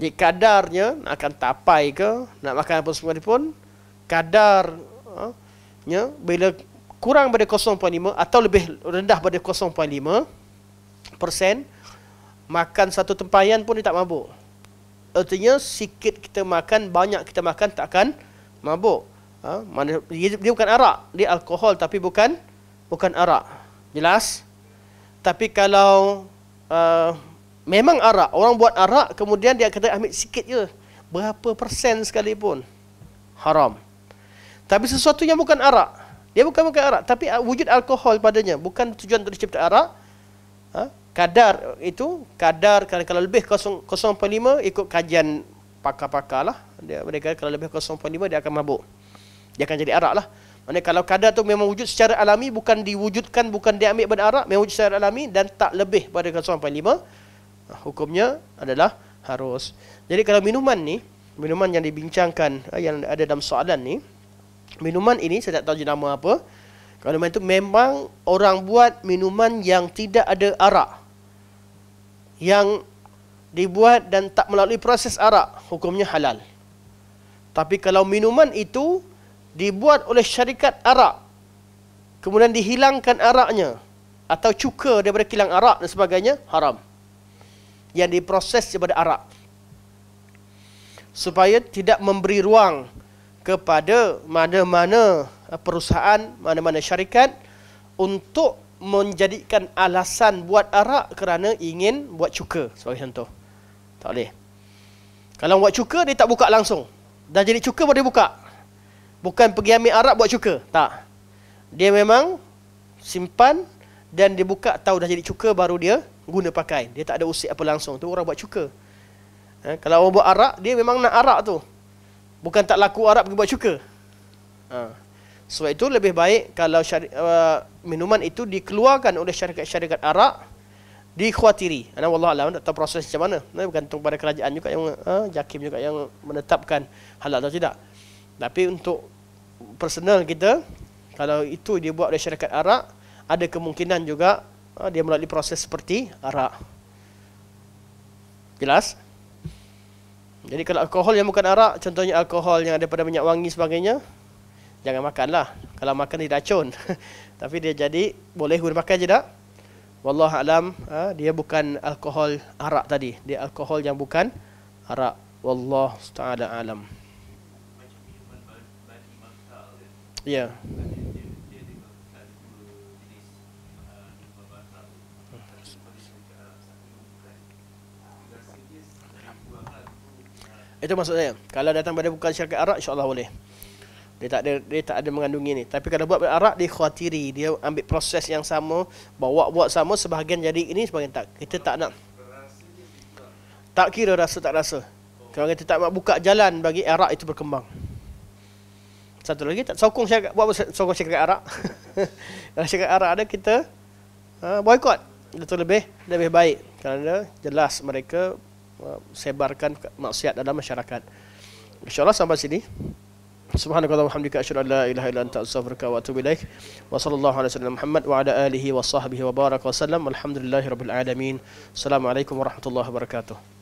A: Jadi kadarnya akan tapai ke nak makan apa semua pun kadarnya bila kurang daripada 0.5 atau lebih rendah daripada 0.5 persen makan satu tempayan pun dia tak mabuk. Artinya sikit kita makan, banyak kita makan tak akan mabuk. Ha? dia bukan arak, dia alkohol tapi bukan bukan arak. Jelas? Tapi kalau uh, memang arak, orang buat arak kemudian dia kata ambil sikit je. Berapa persen sekalipun. Haram. Tapi sesuatu yang bukan arak. Dia bukan bukan arak. Tapi uh, wujud alkohol padanya. Bukan tujuan untuk dicipta arak. Ha? Kadar itu, kadar kalau, kalau lebih 0.5 ikut kajian pakar-pakar lah. Dia, mereka kalau lebih 0.5 dia akan mabuk. Dia akan jadi arak lah. Maksudnya kalau kadar tu memang wujud secara alami bukan diwujudkan bukan diambil pada arak memang wujud secara alami dan tak lebih pada kosong ah, hukumnya adalah harus. Jadi kalau minuman ni minuman yang dibincangkan ah, yang ada dalam soalan ni minuman ini saya tak tahu jenama apa kalau minuman itu memang orang buat minuman yang tidak ada arak yang dibuat dan tak melalui proses arak hukumnya halal. Tapi kalau minuman itu dibuat oleh syarikat arak kemudian dihilangkan araknya atau cuka daripada kilang arak dan sebagainya haram yang diproses daripada arak supaya tidak memberi ruang kepada mana-mana eh, perusahaan, mana-mana syarikat untuk menjadikan alasan buat arak kerana ingin buat cuka sebagai contoh. Tak boleh. Kalau buat cuka dia tak buka langsung. Dah jadi cuka baru dia buka bukan pergi ambil arak buat cuka. Tak. Dia memang simpan dan dia buka tahu dah jadi cuka baru dia guna pakai. Dia tak ada usik apa langsung. Tu orang buat cuka. Ha? kalau orang buat arak, dia memang nak arak tu. Bukan tak laku arak pergi buat cuka. Ha. Sebab itu lebih baik kalau uh, minuman itu dikeluarkan oleh syarikat-syarikat arak dikhawatiri Ana Allah alam tak tahu proses macam mana. Ini bergantung pada kerajaan juga yang uh, jakim juga yang menetapkan halal atau tidak. Tapi untuk personal kita kalau itu dia buat oleh syarikat arak ada kemungkinan juga uh, dia melalui proses seperti arak jelas jadi kalau alkohol yang bukan arak contohnya alkohol yang ada pada minyak wangi sebagainya jangan makanlah kalau makan dia racun tapi dia jadi boleh guna makan je tak Wallah alam uh, dia bukan alkohol arak tadi dia alkohol yang bukan arak wallah taala alam Ya. Itu maksud saya. Kalau datang pada bukan syarikat Arab, insyaAllah boleh. Dia tak ada, dia tak ada mengandungi ni. Tapi kalau buat Arab, dia khawatiri. Dia ambil proses yang sama. Bawa buat sama, sebahagian jadi ini, sebahagian tak. Kita tak nak. Tak kira rasa, tak rasa. Kalau kita tak nak buka jalan bagi Arab itu berkembang. Satu lagi tak sokong saya, buat sokong syarikat Arab. Kalau syarikat Arab ada kita uh, ah, boikot. Itu lebih lebih baik kerana jelas mereka ah, sebarkan maksiat dalam masyarakat. Insya-Allah sampai sini. Subhanakallahumma hamdika asyhadu an la ilaha illa anta astaghfiruka wa atubu ilaik. Wa sallallahu alaihi Muhammad wa ala alihi wa sahbihi wa baraka wa sallam. Alhamdulillahirabbil alamin. Assalamualaikum warahmatullahi wabarakatuh.